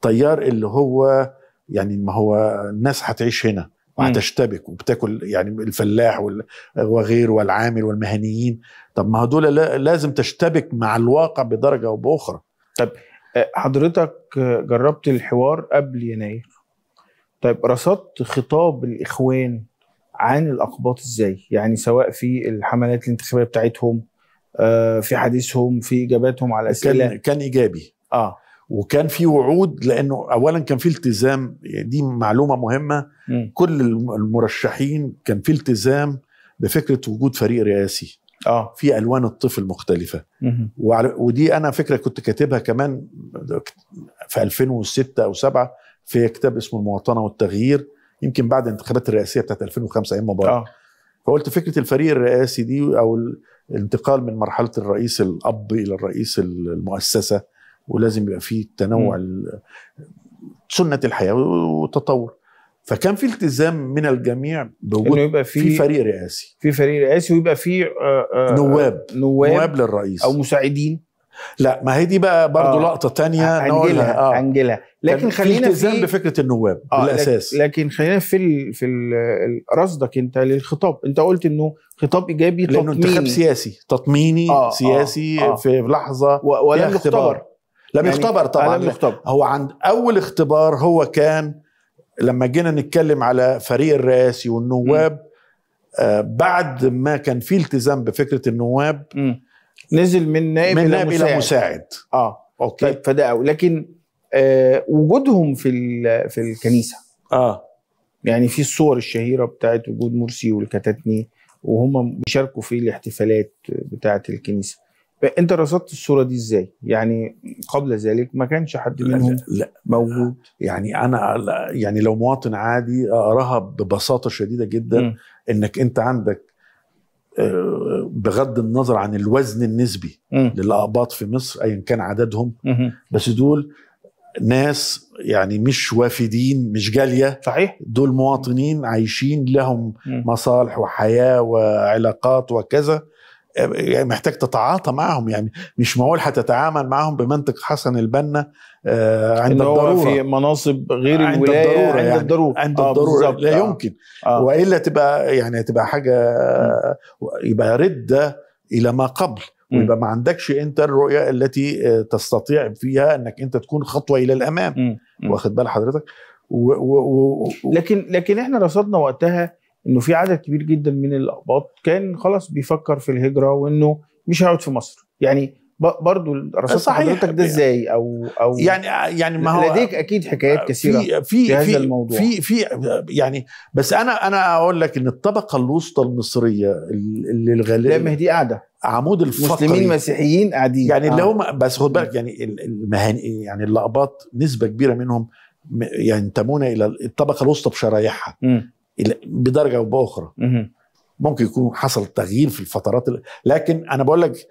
تيار اللي هو يعني ما هو الناس هتعيش هنا وهتشتبك وبتاكل يعني الفلاح وغيره والعامل والمهنيين طب ما هدول لازم تشتبك مع الواقع بدرجه او باخرى طب آه، حضرتك جربت الحوار قبل يناير طيب رصدت خطاب الاخوان عن الاقباط ازاي يعني سواء في الحملات الانتخابيه بتاعتهم آه، في حديثهم في اجاباتهم على الاسئله كان, كان ايجابي اه وكان في وعود لانه اولا كان في التزام يعني دي معلومه مهمه م. كل المرشحين كان في التزام بفكره وجود فريق رئاسي اه في الوان الطفل مختلفه مم. ودي انا فكره كنت كاتبها كمان في 2006 او 7 في كتاب اسمه المواطنه والتغيير يمكن بعد الانتخابات الرئاسيه بتاعت 2005 ايام مباراه آه. فقلت فكره الفريق الرئاسي دي او الانتقال من مرحله الرئيس الاب الى الرئيس المؤسسه ولازم يبقى في تنوع سنه الحياه وتطور فكان في التزام من الجميع بوجود يبقى في, في فريق رئاسي في فريق رئاسي ويبقى في آه، آه، آه، نواب نواب للرئيس او مساعدين لا ما هي دي بقى برضه آه لقطه تانية هنجيلها آه هنجيلها لكن خلينا في التزام في بفكره النواب آه بالاساس لكن خلينا في ال في ال رصدك انت للخطاب انت قلت انه خطاب ايجابي تطميني لانه انتخاب سياسي تطميني آه سياسي آه في لحظه ولا اختبار, لم يعني يختبر آه، طبعا لم يختبر. هو عند اول اختبار هو كان لما جينا نتكلم على فريق الرئاسي والنواب م. آه بعد ما كان في التزام بفكره النواب م. نزل من نائب من نائب الى مساعد اه اوكي طيب فده لكن آه وجودهم في في الكنيسه اه يعني في الصور الشهيره بتاعت وجود مرسي والكتاتني وهم بيشاركوا في الاحتفالات بتاعه الكنيسه انت رصدت الصوره دي ازاي؟ يعني قبل ذلك ما كانش حد منهم لا موجود يعني انا يعني لو مواطن عادي اقراها ببساطه شديده جدا م. انك انت عندك آه، بغض النظر عن الوزن النسبي م. للاقباط في مصر ايا كان عددهم م. بس دول ناس يعني مش وافدين مش جاليه صحيح دول مواطنين عايشين لهم مصالح وحياه وعلاقات وكذا يعني محتاج تتعاطى معهم يعني مش معقول هتتعامل معهم بمنطق حسن البنا آه عند إن الضروره هو في مناصب غير عند الولايه الضرورة عند يعني الضروره عند آه الضروره لا آه يمكن آه والا تبقى يعني تبقى حاجه يبقى رده الى ما قبل ويبقى ما عندكش انت الرؤيه التي آه، تستطيع فيها انك انت تكون خطوه الى الامام واخد بال حضرتك و و و لكن لكن احنا رصدنا وقتها انه في عدد كبير جدا من الاقباط كان خلاص بيفكر في الهجره وانه مش هيقعد في مصر يعني برضه رصدت حضرتك ده ازاي او او يعني يعني ما هو لديك اكيد حكايات كثيره في في, في هذا الموضوع في في يعني بس انا انا اقول لك ان الطبقه الوسطى المصريه اللي الغالبيه لا ما دي قاعده عمود الفقري مسلمين مسيحيين قاعدين يعني آه. اللي هم بس خد بالك يعني المهني يعني الاقباط نسبه كبيره منهم ينتمون يعني الى الطبقه الوسطى بشرايحها بدرجه او باخرى ممكن يكون حصل تغيير في الفترات لكن انا بقول لك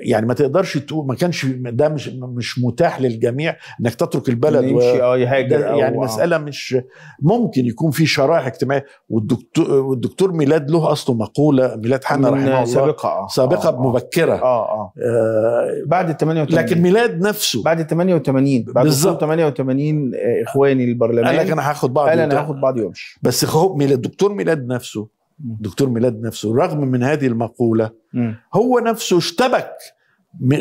يعني ما تقدرش تقول ما كانش ده مش مش متاح للجميع انك تترك البلد يمشي و... اه يهاجر يعني أو آه. مساله مش ممكن يكون في شرائح اجتماعيه والدكتور والدكتور ميلاد له اصله مقوله ميلاد حنا رحمه الله سابقه اه سابقه آه, آه. مبكره آه, آه, اه بعد 88 لكن ميلاد نفسه بعد ال 88 بعد ال 88 آه، اخواني البرلمان قال لك انا هاخد بعض قال انا هاخد بعض وامشي بس ميلاد الدكتور ميلاد نفسه دكتور ميلاد نفسه رغم من هذه المقولة هو نفسه اشتبك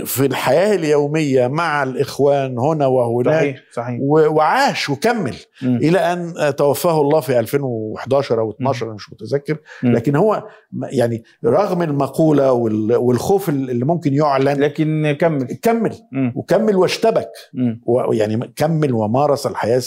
في الحياة اليومية مع الإخوان هنا وهناك صحيح صحيح وعاش وكمل م. إلى أن توفاه الله في 2011 أو 12 أنا مش متذكر م. لكن هو يعني رغم المقولة والخوف اللي ممكن يعلن لكن كمل كمل م. وكمل واشتبك يعني كمل ومارس الحياة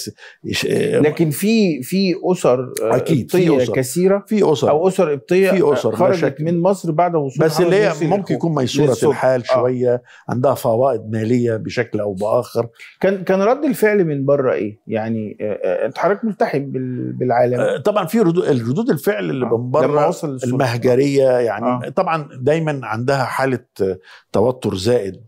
آه، لكن في في أسر آه، أكيد في أسر كثيرة في أسر أو أسر قبطية في أسر خرجت من مصر بعد وصولها بس اللي هي ممكن يكون ميسورة الحال آه. شوية شويه عندها فوائد ماليه بشكل او باخر كان كان رد الفعل من بره ايه يعني آه، آه، انت حضرتك ملتحم بالعالم آه، طبعا في ردود الردود الفعل اللي من بره المهجريه يعني آه. طبعا دايما عندها حاله توتر زائد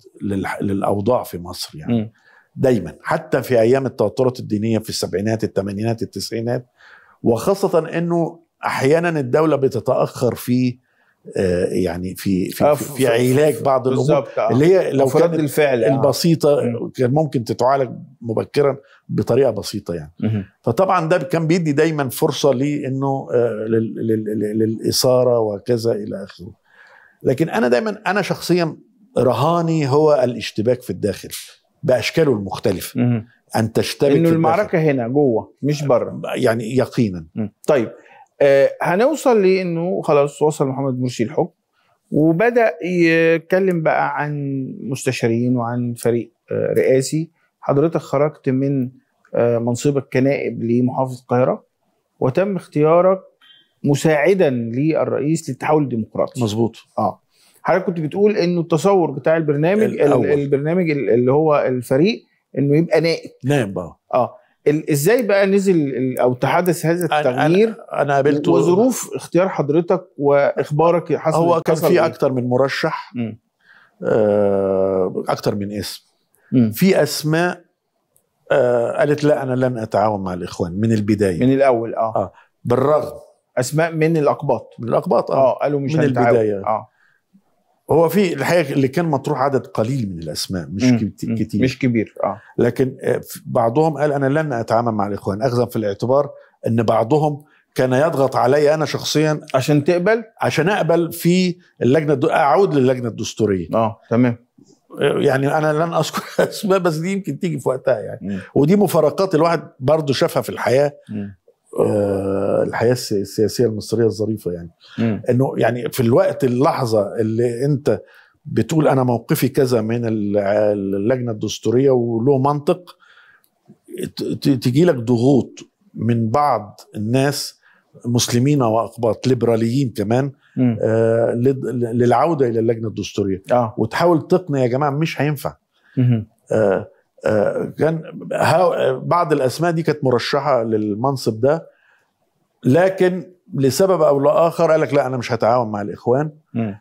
للاوضاع في مصر يعني م. دايما حتى في ايام التوترات الدينيه في السبعينات الثمانينات التسعينات وخاصه انه احيانا الدوله بتتاخر في آه، يعني في في, آه، في علاج بعض الامور آه، اللي هي لو كانت الفعل البسيطه كان ممكن تتعالج مبكرا بطريقه بسيطه يعني فطبعا ده كان بيدي دايما فرصه لانه للاثاره وكذا الى اخره لكن انا دايما انا شخصيا رهاني هو الاشتباك في الداخل باشكاله المختلفه ان تشتبك انه المعركه هنا جوه مش بره يعني يقينا طيب آه، هنوصل لانه خلاص وصل محمد مرسي الحكم وبدا يتكلم بقى عن مستشارين وعن فريق آه، رئاسي حضرتك خرجت من آه، منصبك كنائب لمحافظ القاهره وتم اختيارك مساعدا للرئيس للتحول الديمقراطي مظبوط اه حضرتك كنت بتقول انه التصور بتاع البرنامج الأول. البرنامج اللي هو الفريق انه يبقى نائب نائب اه اه ازاي بقى نزل او تحدث هذا التغيير انا, أنا قابلته وظروف اختيار حضرتك واخبارك حسب هو كان في اكتر من مرشح آه، اكتر من اسم في اسماء آه، قالت لا انا لن اتعاون مع الاخوان من البدايه من الاول اه, آه بالرغم اسماء من الاقباط من الاقباط اه, آه قالوا مش من هنتعاون. البدايه اه هو في الحقيقه اللي كان مطروح عدد قليل من الاسماء مش مم. كتير مش كبير اه لكن آه، بعضهم قال انا لن اتعامل مع الاخوان اخذا في الاعتبار ان بعضهم كان يضغط علي انا شخصيا عشان تقبل عشان اقبل في اللجنه اعود للجنه الدستوريه اه تمام آه، يعني انا لن اذكر اسماء بس دي يمكن تيجي في وقتها يعني م. ودي مفارقات الواحد برضه شافها في الحياه آه الحياه السياسيه المصريه الظريفه يعني مم. انه يعني في الوقت اللحظه اللي انت بتقول انا موقفي كذا من اللجنه الدستوريه وله منطق تجي لك ضغوط من بعض الناس مسلمين واقباط ليبراليين كمان آه للعوده الى اللجنه الدستوريه آه. وتحاول تقنع يا جماعه مش هينفع آه آه كان بعض الاسماء دي كانت مرشحه للمنصب ده لكن لسبب او لاخر قال لك لا انا مش هتعاون مع الاخوان م.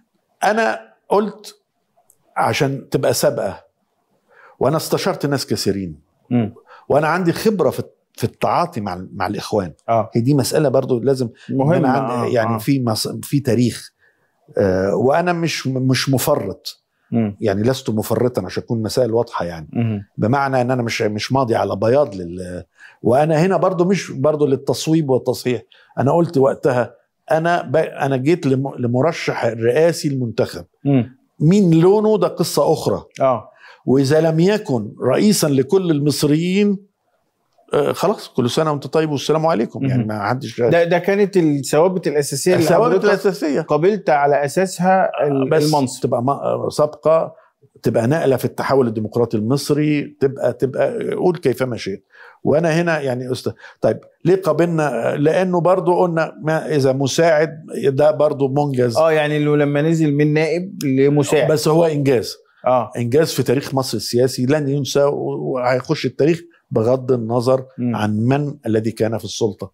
انا قلت عشان تبقى سابقه وانا استشرت ناس كثيرين م. وانا عندي خبره في في التعاطي مع مع الاخوان آه. هي دي مساله برضو لازم مهم آه،, آه. يعني آه. في مص... في تاريخ آه وانا مش مش مفرط م. يعني لست مفرطا عشان تكون مسائل واضحه يعني م. بمعنى ان انا مش مش ماضي على بياض لل وانا هنا برضو مش برضو للتصويب والتصحيح انا قلت وقتها انا ب... انا جيت لمرشح الرئاسي المنتخب م. مين لونه ده قصه اخرى اه واذا لم يكن رئيسا لكل المصريين آه، خلاص كل سنه وانت طيب والسلام عليكم يعني ما حدش ده ده كانت الثوابت الاساسيه الثوابت الاساسيه قبلت على اساسها بس المنصب تبقى سابقه تبقى نقله في التحول الديمقراطي المصري تبقى تبقى قول كيفما شئت وانا هنا يعني استاذ طيب ليه قابلنا لانه برضو قلنا ما اذا مساعد ده برضو منجز اه يعني لو لما نزل من نائب لمساعد بس هو انجاز اه انجاز في تاريخ مصر السياسي لن ينسى وهيخش التاريخ بغض النظر م. عن من الذي كان في السلطه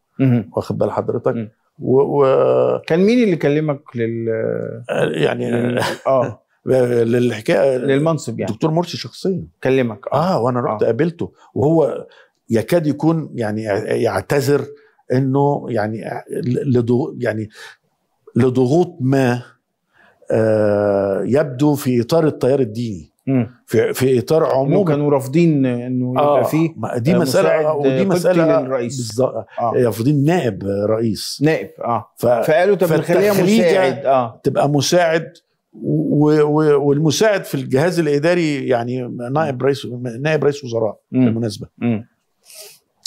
واخد بال حضرتك و... و... كان مين اللي كلمك لل يعني اه للحكايه للمنصب يعني دكتور مرسي شخصيا كلمك اه, آه وانا رحت آه. قابلته وهو يكاد يكون يعني يعتذر انه يعني لضغوط يعني لضغوط ما آه يبدو في اطار التيار الديني في في اطار عموم كانوا رافضين انه آه يبقى فيه دي آه، مساله آه، ودي مساله للرئيس آه. رافضين نائب رئيس نائب اه فقالوا طب نخليها مساعد اه تبقى مساعد والمساعد في الجهاز الاداري يعني نائب رئيس نائب رئيس وزراء بالمناسبه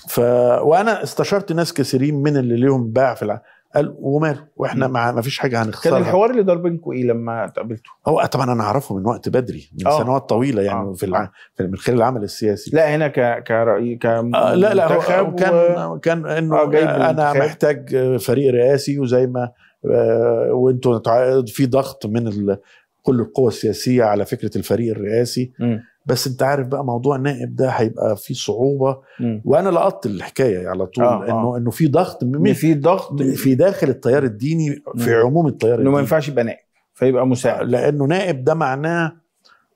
ف وانا استشرت ناس كثيرين من اللي ليهم باع في العالم قال وماله واحنا مع ما فيش حاجه هنخسرها كان الحوار اللي دار بينكم ايه لما اتقابلتوا؟ هو طبعا انا اعرفه من وقت بدري من أوه. سنوات طويله يعني أوه. في الع... من خلال العمل السياسي لا هنا ك كرأي ك آه لا لا هو كان و... كان انه آه، انا محتاج فريق رئاسي وزي ما آه، وانتوا في ضغط من كل القوى السياسيه على فكره الفريق الرئاسي م. بس انت عارف بقى موضوع النائب ده هيبقى فيه صعوبه م. وانا لقطت الحكايه على طول آه انه آه. انه في ضغط في ضغط في داخل التيار الديني في م. عموم التيار انه ما ينفعش يبقى نائب فيبقى مساعد آه، لانه نائب ده معناه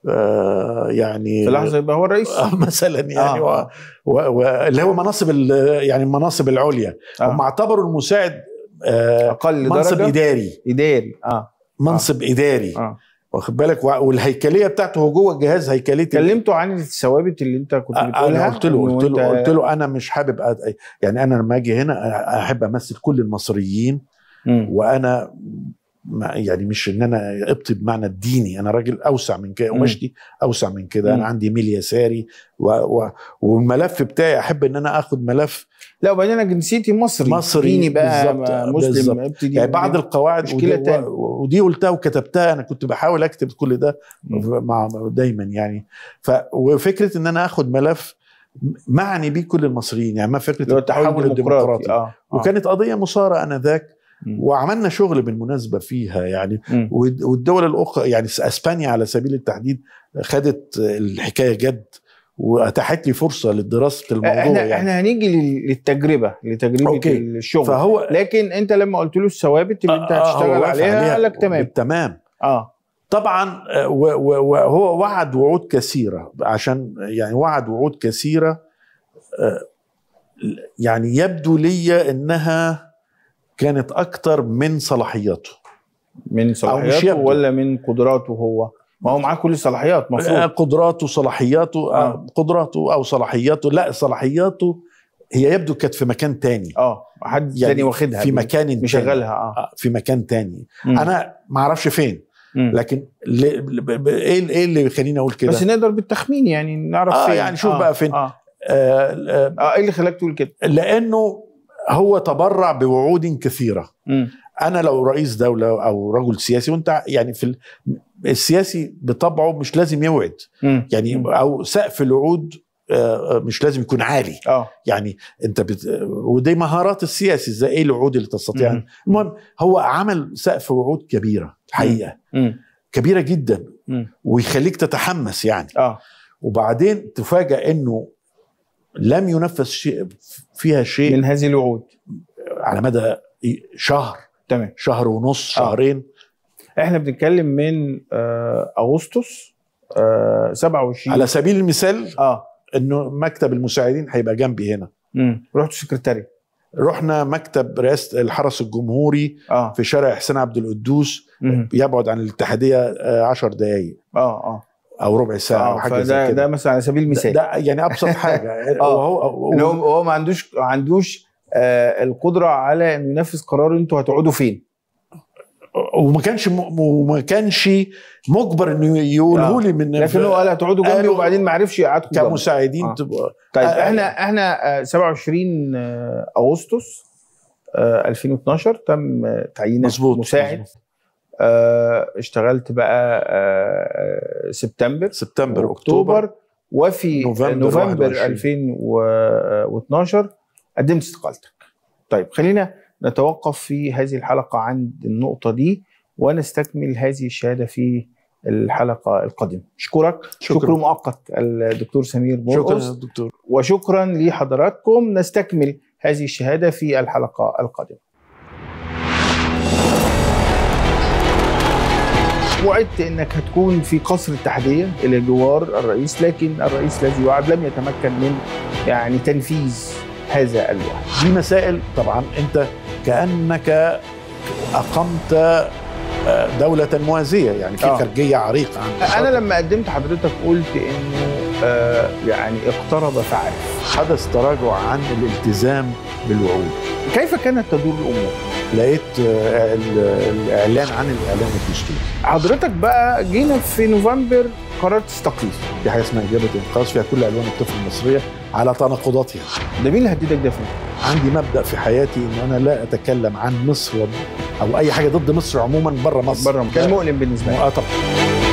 آه يعني في لحظه يبقى هو الرئيس آه مثلا يعني آه. اللي هو مناصب يعني المناصب العليا آه. هم اعتبروا المساعد آه، اقل درجه منصب اداري اداري اه منصب آه. اداري آه. واخد بالك والهيكليه بتاعته هو جوه الجهاز هيكليه كلمته عن الثوابت اللي انت كنت آه، بتقولها انا آه، قلت له قلت له قلت له انا مش حابب أد... يعني انا لما اجي هنا احب امثل كل المصريين م. وانا يعني مش ان انا ابطي بمعنى الديني انا راجل اوسع من كده ومشتي اوسع من كده انا عندي ميل يساري و... و... والملف بتاعي احب ان انا اخد ملف لا وبعدين انا جنسيتي مصري مصري ديني بقى بالزبط مسلم بالزبط. يعني بعض القواعد مشكله ودي, ودي قلتها وكتبتها انا كنت بحاول اكتب كل ده مع دايما يعني ف... وفكره ان انا اخد ملف معني بيه كل المصريين يعني ما فكره التحول الديمقراطي, الديمقراطي. آه. آه. وكانت قضيه مصارعه انذاك وعملنا شغل بالمناسبه فيها يعني والدول الاخرى يعني اسبانيا على سبيل التحديد خدت الحكايه جد واتاحت لي فرصه لدراسه الموضوع احنا يعني. احنا هنيجي للتجربه لتجربه أوكي. الشغل فهو لكن انت لما قلت له الثوابت اللي آه انت آه، هتشتغل آه عليها قال لك تمام تمام اه طبعا آه، وهو وعد وعود كثيره عشان يعني وعد وعود كثيره آه، يعني يبدو لي انها كانت اكتر من صلاحياته من صلاحياته ولا من قدراته هو ما هو معاه كل الصلاحيات مفروض آه، قدراته صلاحياته آه،, آه. قدراته او صلاحياته لا صلاحياته هي يبدو كانت في مكان تاني اه حد يعني تاني واخدها في مكان مشغلها آه. اه في مكان تاني مم. انا ما اعرفش فين مم. لكن ايه ايه اللي يخليني اقول كده بس نقدر بالتخمين يعني نعرف آه فين يعني شوف آه بقى فين آه. آه, آه, آه, آه ايه اللي خلاك تقول كده لانه هو تبرع بوعود كثيره م. انا لو رئيس دوله او رجل سياسي وانت يعني في السياسي بطبعه مش لازم يوعد م. يعني او سقف الوعود آه، آه، مش لازم يكون عالي أوه. يعني انت بت... ودي مهارات السياسي ازاي ايه الوعود اللي تستطيع م. المهم هو عمل سقف وعود كبيره حقيقه م. كبيره جدا م. ويخليك تتحمس يعني أوه. وبعدين تفاجئ انه لم ينفذ شيء فيها شيء من هذه الوعود على مدى شهر تمام شهر ونص آه. شهرين آه. احنا بنتكلم من آه، اغسطس 27 آه، على سبيل المثال اه انه مكتب المساعدين هيبقى جنبي هنا امم رحت سكرتاري رحنا مكتب رئاسه الحرس الجمهوري آه. في شارع حسين عبد القدوس مم. يبعد عن الاتحاديه 10 دقائق اه اه او ربع ساعه او آه، حاجه زي كده ده مثلا على سبيل المثال ده, يعني ابسط حاجه يعني آه، هو هو هو ما عندوش ما عندوش آه القدره على انه ينفذ قرار انتوا هتقعدوا فين وما كانش وما كانش مجبر انه يقوله آه، لي من لكن هو قال هتقعدوا جنبي وبعدين ما عرفش يقعدكم كمساعدين آه. تبقى طيب آه احنا احنا 27 اغسطس 2012 تم تعيين مساعد مزبوط. آه، اشتغلت بقى آه، سبتمبر سبتمبر أكتوبر وفي نوفمبر, نوفمبر 2012 قدمت استقالتك طيب خلينا نتوقف في هذه الحلقة عند النقطة دي ونستكمل هذه الشهادة في الحلقة القادمة أشكرك شكرا. شكر مؤقت الدكتور سمير مرقص شكرا دكتور وشكرا لحضراتكم نستكمل هذه الشهادة في الحلقة القادمة وعدت انك هتكون في قصر التحديه الى جوار الرئيس لكن الرئيس الذي وعد لم يتمكن من يعني تنفيذ هذا الوعد. دي مسائل طبعا انت كانك اقمت آه، دولة موازية يعني في خارجية آه. عريقة عن أنا لما قدمت حضرتك قلت إنه آه، يعني اقترب فعرف حدث تراجع عن الالتزام بالوعود كيف كانت تدور الامور لقيت آه، الاعلان عن الاعلان التشكيلي حضرتك بقى جينا في نوفمبر قررت تستقيل دي حاجه اسمها اجابه انقاذ فيها كل الوان الطفل المصريه على تناقضاتها ده مين اللي هددك ده فين؟ عندي مبدا في حياتي ان انا لا اتكلم عن مصر او اي حاجه ضد مصر عموما بره مصر بره مصر كان مؤلم بالنسبه لي اه طبعا